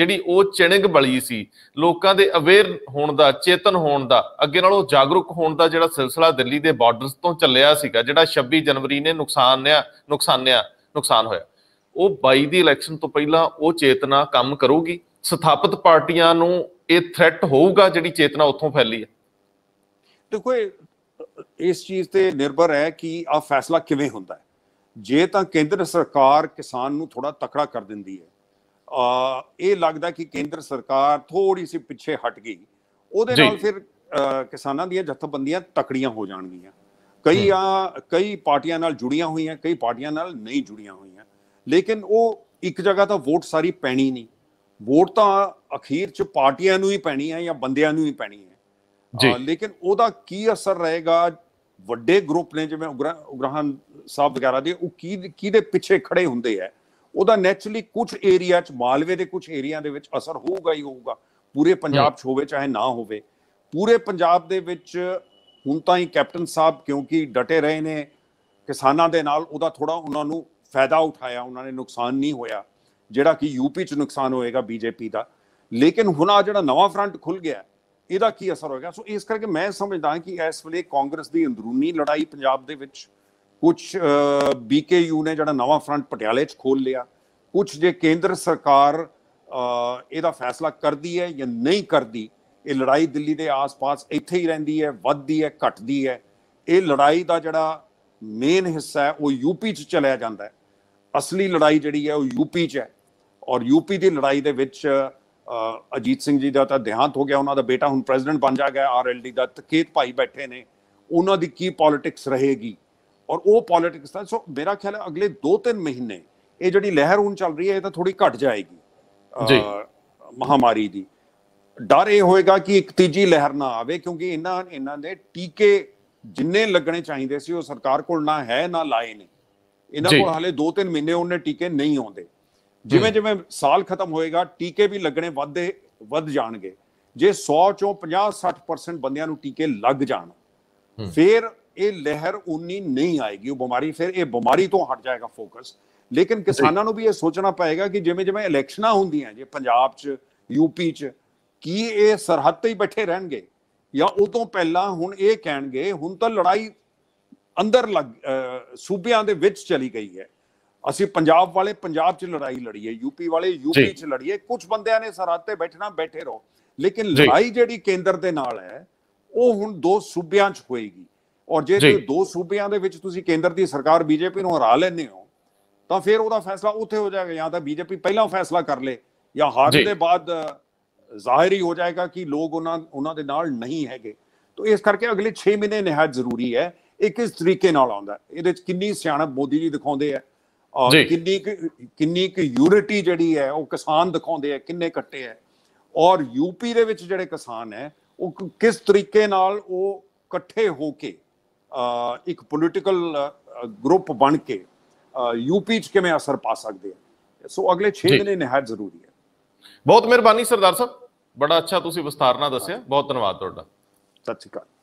ਜਿਹੜੀ ਉਹ ਚਿਣਗ ਬਲੀ ਸੀ ਲੋਕਾਂ ਦੇ ਅਵੇਅਰ ਹੋਣ ਦਾ ਚੇਤਨ ਹੋਣ ਦਾ ਅੱਗੇ ਨਾਲੋਂ ਜਾਗਰੂਕ ਹੋਣ ਦਾ ਜਿਹੜਾ ਸਿਲਸਿਲਾ ਦਿੱਲੀ ਦੇ ਬਾਰਡਰਸ ਤੋਂ ਚੱਲਿਆ ਸੀਗਾ ਜਿਹੜਾ 26 ਜਨਵਰੀ ਨੇ ਨੁਕਸਾਨਿਆ ਨੁਕਸਾਨਿਆ ਨੁਕਸਾਨ ਹੋਇਆ ਉਹ 22 ਦੀ ਇਲੈਕਸ਼ਨ ਤੋਂ ਪਹਿਲਾਂ ਉਹ ਚੇਤਨਾ ਕੰਮ ਕਰੂਗੀ ਸਥਾਪਿਤ ਪਾਰਟੀਆਂ ਨੂੰ ਇਹ ਥ੍ਰੈਟ ਹੋਊਗਾ ਜਿਹੜੀ ਚੇਤਨਾ ਉੱਥੋਂ ਫੈਲੀ ਹੈ ਦੇਖੋ ਇਸ ਚੀਜ਼ ਤੇ ਨਿਰਭਰ ਹੈ ਕਿ ਆ ਫੈਸਲਾ ਕਿਵੇਂ ਹੁੰਦਾ ਹੈ ਜੇ ਤਾਂ ਕੇਂਦਰ ਸਰਕਾਰ ਕਿਸਾਨ ਨੂੰ ਥੋੜਾ ਤਕੜਾ ਕਰ ਦਿੰਦੀ ਹੈ ਆ ਇਹ ਲੱਗਦਾ ਕਿ ਕੇਂਦਰ ਸਰਕਾਰ ਥੋੜੀ ਸੀ ਪਿੱਛੇ ਹਟ ਗਈ ਉਹਦੇ ਨਾਲ ਫਿਰ ਕਿਸਾਨਾਂ ਦੀਆਂ ਜਥੇਬੰਦੀਆਂ ਤਕੜੀਆਂ ਹੋ ਜਾਣਗੀਆਂ ਕਈ ਆ ਕਈ ਪਾਰਟੀਆਂ ਨਾਲ ਜੁੜੀਆਂ ਹੋਈਆਂ ਕਈ ਪਾਰਟੀਆਂ ਨਾਲ ਨਹੀਂ ਜੁੜੀਆਂ ਹੋਈਆਂ ਲੇਕਿਨ ਉਹ ਇੱਕ ਜਗ੍ਹਾ ਤਾਂ ਵੋਟ ਸਾਰੀ ਪੈਣੀ ਨਹੀਂ ਵੋਟ ਤਾਂ ਅਖੀਰ ਚ ਪਾਰਟੀਆਂ ਨੂੰ ਹੀ ਪੈਣੀ ਹੈ ਜਾਂ ਬੰਦਿਆਂ ਨੂੰ ਹੀ ਪੈਣੀ ਹੈ ਲੇਕਿਨ ਉਹਦਾ ਕੀ ਅਸਰ ਰਹੇਗਾ ਵੱਡੇ ਗਰੁੱਪ ਨੇ ਜਿਵੇਂ ਉਗਰਾਹਨ ਸਾਹਿਬ ਵਗੈਰਾ ਦੇ ਉਹ ਕੀ ਕਿਹਦੇ ਪਿੱਛੇ ਖੜੇ ਹੁੰਦੇ ਆ ਉਹਦਾ ਨੇਚਰਲੀ ਕੁਝ ਏਰੀਆ ਚ ਮਾਲਵੇ ਦੇ ਕੁਝ ਏਰੀਆ ਦੇ ਵਿੱਚ ਅਸਰ ਹੋਊਗਾ ਹੀ ਹੋਊਗਾ ਪੂਰੇ ਪੰਜਾਬ 'ਚ ਹੋਵੇ ਚਾਹੇ ਨਾ ਹੋਵੇ ਪੂਰੇ ਪੰਜਾਬ ਦੇ ਵਿੱਚ ਹੁਣ ਤਾਂ ਹੀ ਕੈਪਟਨ ਸਾਹਿਬ ਕਿਉਂਕਿ ਡਟੇ ਰਹੇ ਨੇ ਕਿਸਾਨਾਂ ਦੇ ਨਾਲ ਉਹਦਾ ਥੋੜਾ ਉਹਨਾਂ ਨੂੰ ਫਾਇਦਾ ਉਠਾਇਆ ਉਹਨਾਂ ਨੇ ਨੁਕਸਾਨ ਨਹੀਂ ਹੋਇਆ ਜਿਹੜਾ ਕਿ ਯੂਪੀ 'ਚ ਨੁਕਸਾਨ ਹੋਏਗਾ ਬੀਜੇਪੀ ਦਾ ਲੇਕਿਨ ਹੁਣ ਆ ਜਿਹੜਾ ਨਵਾਂ ਫਰੰਟ ਖੁੱਲ ਗਿਆ ਇਹਦਾ ਕੀ ਅਸਰ ਹੋਏਗਾ ਸੋ ਇਸ ਕਰਕੇ ਮੈਂ ਸਮਝਦਾ ਕਿ ਇਸ ਵੇਲੇ ਕਾਂਗਰਸ ਦੀ ਅੰਦਰੂਨੀ ਲੜਾਈ ਪੰਜਾਬ ਦੇ ਵਿੱਚ ਕੁਝ ਬੀਕੇਯੂ ਨੇ ਜਿਹੜਾ ਨਵਾਂ ਫਰੰਟ ਪਟਿਆਲੇ 'ਚ ਖੋਲ ਲਿਆ ਕੁਝ ਜੇ ਕੇਂਦਰ ਸਰਕਾਰ ਇਹਦਾ ਫੈਸਲਾ ਕਰਦੀ ਹੈ ਜਾਂ ਨਹੀਂ ਕਰਦੀ ਇਹ ਲੜਾਈ ਦਿੱਲੀ ਦੇ ਆਸ-ਪਾਸ ਇੱਥੇ ਹੀ ਰਹਿੰਦੀ ਹੈ ਵੱਧਦੀ ਹੈ ਘਟਦੀ ਹੈ ਇਹ ਲੜਾਈ ਦਾ ਜਿਹੜਾ ਮੇਨ ਹਿੱਸਾ ਹੈ ਉਹ ਯੂਪੀ 'ਚ ਚਲਿਆ ਜਾਂਦਾ ਹੈ ਅਸਲੀ ਲੜਾਈ ਜਿਹੜੀ ਹੈ ਉਹ ਯੂਪੀ 'ਚ ਹੈ ਔਰ ਯੂਪੀ ਦੀ ਲੜਾਈ ਦੇ ਵਿੱਚ ਅਜੀਤ ਸਿੰਘ ਜੀ ਦਾ ਤਾਂ ਦੇਹਾਂਤ ਹੋ ਗਿਆ ਉਹਨਾਂ ਦਾ ਬੇਟਾ ਹੁਣ ਪ੍ਰੈਜ਼ੀਡੈਂਟ ਬਣ ਜਾ ਗਿਆ ਆਰਐਲਡੀ ਦਾ ਤਕੀਤ ਭਾਈ ਬੈਠੇ ਨੇ ਉਹਨਾਂ ਦੀ ਕੀ ਪੋਲਿਟਿਕਸ ਰਹੇਗੀ ਔਰ ਉਹ ਪੋਲਿਟਿਕਸ ਤਾਂ ਸੋ ਮੇਰਾ ਖਿਆਲ ਹੈ ਅਗਲੇ 2-3 ਮਹੀਨੇ ਇਹ ਜਿਹੜੀ ਲਹਿਰ ਹੁਣ ਚੱਲ ਰਹੀ ਹੈ ਇਹ ਤਾਂ ਥੋੜੀ ਘਟ ਜਾਏਗੀ ਜੀ ਮਹਾਮਾਰੀ ਦੀ ਡਰ ਇਹ ਹੋਏਗਾ ਕਿ ਇੱਕ ਤੀਜੀ ਲਹਿਰ ਨਾ ਆਵੇ ਕਿਉਂਕਿ ਇਹਨਾਂ ਇਹਨਾਂ ਦੇ ਟੀਕੇ ਜਿੰਨੇ ਲੱਗਣੇ ਚਾਹੀਦੇ ਸੀ ਉਹ ਸਰਕਾਰ ਕੋਲ ਨਾ ਹੈ ਨਾ ਲਾਏ ਨੇ ਇਹਨਾਂ ਕੋਲ ਹਲੇ 2-3 ਮਹੀਨੇ ਉਹਨੇ ਟੀਕੇ ਨਹੀਂ ਆਉਂਦੇ ਜਿਵੇਂ ਜਿਵੇਂ ਸਾਲ ਖਤਮ ਹੋਏਗਾ ਟੀਕੇ ਵੀ ਲੱਗਣੇ ਵੱਧਦੇ ਵੱਧ ਜਾਣਗੇ ਜੇ 100 ਚੋਂ 50 60% ਬੰਦਿਆਂ ਨੂੰ ਟੀਕੇ ਲੱਗ ਜਾਣ ਫਿਰ ਇਹ ਲਹਿਰ ਉਨੀ ਨਹੀਂ ਆਏਗੀ ਉਹ ਬਿਮਾਰੀ ਫਿਰ ਇਹ ਬਿਮਾਰੀ ਤੋਂ ਹਟ ਜਾਏਗਾ ਫੋਕਸ ਲੇਕਿਨ ਕਿਸਾਨਾਂ ਨੂੰ ਵੀ ਇਹ ਸੋਚਣਾ ਪਏਗਾ ਕਿ ਜਿਵੇਂ ਜਿਵੇਂ ਇਲੈਕਸ਼ਨਾਂ ਹੁੰਦੀਆਂ ਜੇ ਪੰਜਾਬ 'ਚ ਯੂਪੀ 'ਚ ਕੀ ਇਹ ਸਰਹੱਦ ਤੇ ਹੀ ਬੈਠੇ ਰਹਿਣਗੇ ਜਾਂ ਉਹ ਤੋਂ ਪਹਿਲਾਂ ਹੁਣ ਇਹ ਕਹਿਣਗੇ ਹੁਣ ਤਾਂ ਲੜਾਈ ਅੰਦਰ ਲੱਗ ਸੂਬਿਆਂ ਦੇ ਵਿੱਚ ਚਲੀ ਗਈ ਹੈ ਅਸੀਂ ਪੰਜਾਬ ਵਾਲੇ ਪੰਜਾਬ 'ਚ ਲੜਾਈ ਲੜੀਏ ਯੂਪੀ ਵਾਲੇ ਯੂਪੀ 'ਚ ਲੜੀਏ ਕੁਝ ਬੰਦਿਆਂ ਨੇ ਸਰਹੱਦ ਤੇ ਬੈਠਣਾ ਬੈਠੇ ਰਹੋ ਲੇਕਿਨ ਲੜਾਈ ਜਿਹੜੀ ਕੇਂਦਰ ਦੇ ਨਾਲ ਹੈ ਉਹ ਹੁਣ ਦੋ ਸੂਬਿਆਂ 'ਚ ਹੋਏਗੀ ਔਰ ਜੇ ਤੁਸੀਂ ਦੋ ਸੂਬਿਆਂ ਦੇ ਵਿੱਚ ਤੁਸੀਂ ਕੇਂਦਰ ਦੀ ਸਰਕਾਰ ਬੀਜੇਪੀ ਨੂੰ ਹਰਾ ਲੈਂਦੇ ਹੋ ਤਾਂ ਫਿਰ ਉਹਦਾ ਫੈਸਲਾ ਉੱਥੇ ਹੋ ਜਾਏਗਾ ਜਾਂ ਤਾਂ ਬੀਜੇਪੀ ਪਹਿਲਾਂ ਫੈਸਲਾ ਕਰ ਲੇ ਜਾਂ ਹਾਰ ਦੇ ਬਾਅਦ ਜ਼ਾਹਿਰ ਹੀ ਹੋ ਜਾਏਗਾ ਕਿ ਲੋਕ ਉਹਨਾਂ ਉਹਨਾਂ ਦੇ ਨਾਲ ਨਹੀਂ ਹੈਗੇ ਤਾਂ ਇਸ ਕਰਕੇ ਅਗਲੇ 6 ਮਹੀਨੇ ਨਿਹਾਇਤ ਜ਼ਰੂਰੀ ਹੈ ਇੱਕ ਇਸ ਤਰੀਕੇ ਨਾਲ ਆਉਂਦਾ ਇਹਦੇ ਵਿੱਚ ਕਿੰਨੀ ਸਿਆਣਪ ਮੋਦੀ ਜੀ ਦਿਖਾਉਂਦੇ ਆ ਔਰ ਕਿੰਨੀ ਕਿੰਨੀ ਕਿ ਯੂਨਿਟੀ ਜਿਹੜੀ ਹੈ ਉਹ ਕਿਸਾਨ ਦਿਖਾਉਂਦੇ ਆ ਕਿੰਨੇ ਕੱਟੇ ਆ ਔਰ ਯੂਪੀ ਦੇ ਵਿੱਚ ਜਿਹੜੇ ਕਿਸਾਨ ਹੈ ਉਹ ਕਿਸ ਤਰੀਕੇ ਨਾਲ ਉਹ ਇਕੱਠੇ ਹੋ ਕੇ ਇੱਕ ਪੋਲਿਟੀਕਲ ਗਰੁੱਪ ਬਣ ਕੇ ਯੂਪੀ 'ਚ ਕਿਵੇਂ ਅਸਰ ਪਾ ਸਕਦੇ ਆ ਸੋ ਅਗਲੇ 6 ਮਹੀਨੇ ਨਿਹਾਇਤ ਜ਼ਰੂਰੀ ਹੈ ਬਹੁਤ ਮਿਹਰਬਾਨੀ ਸਰਦਾਰ ਸਾਹਿਬ ਬੜਾ ਅੱਛਾ ਤੁਸੀਂ ਵਿਸਥਾਰ ਨਾਲ ਦੱਸਿਆ ਬਹੁਤ ਧੰਨਵਾਦ ਤੁਹਾਡਾ ਸਤਿ ਸ਼੍ਰੀ ਅਕਾਲ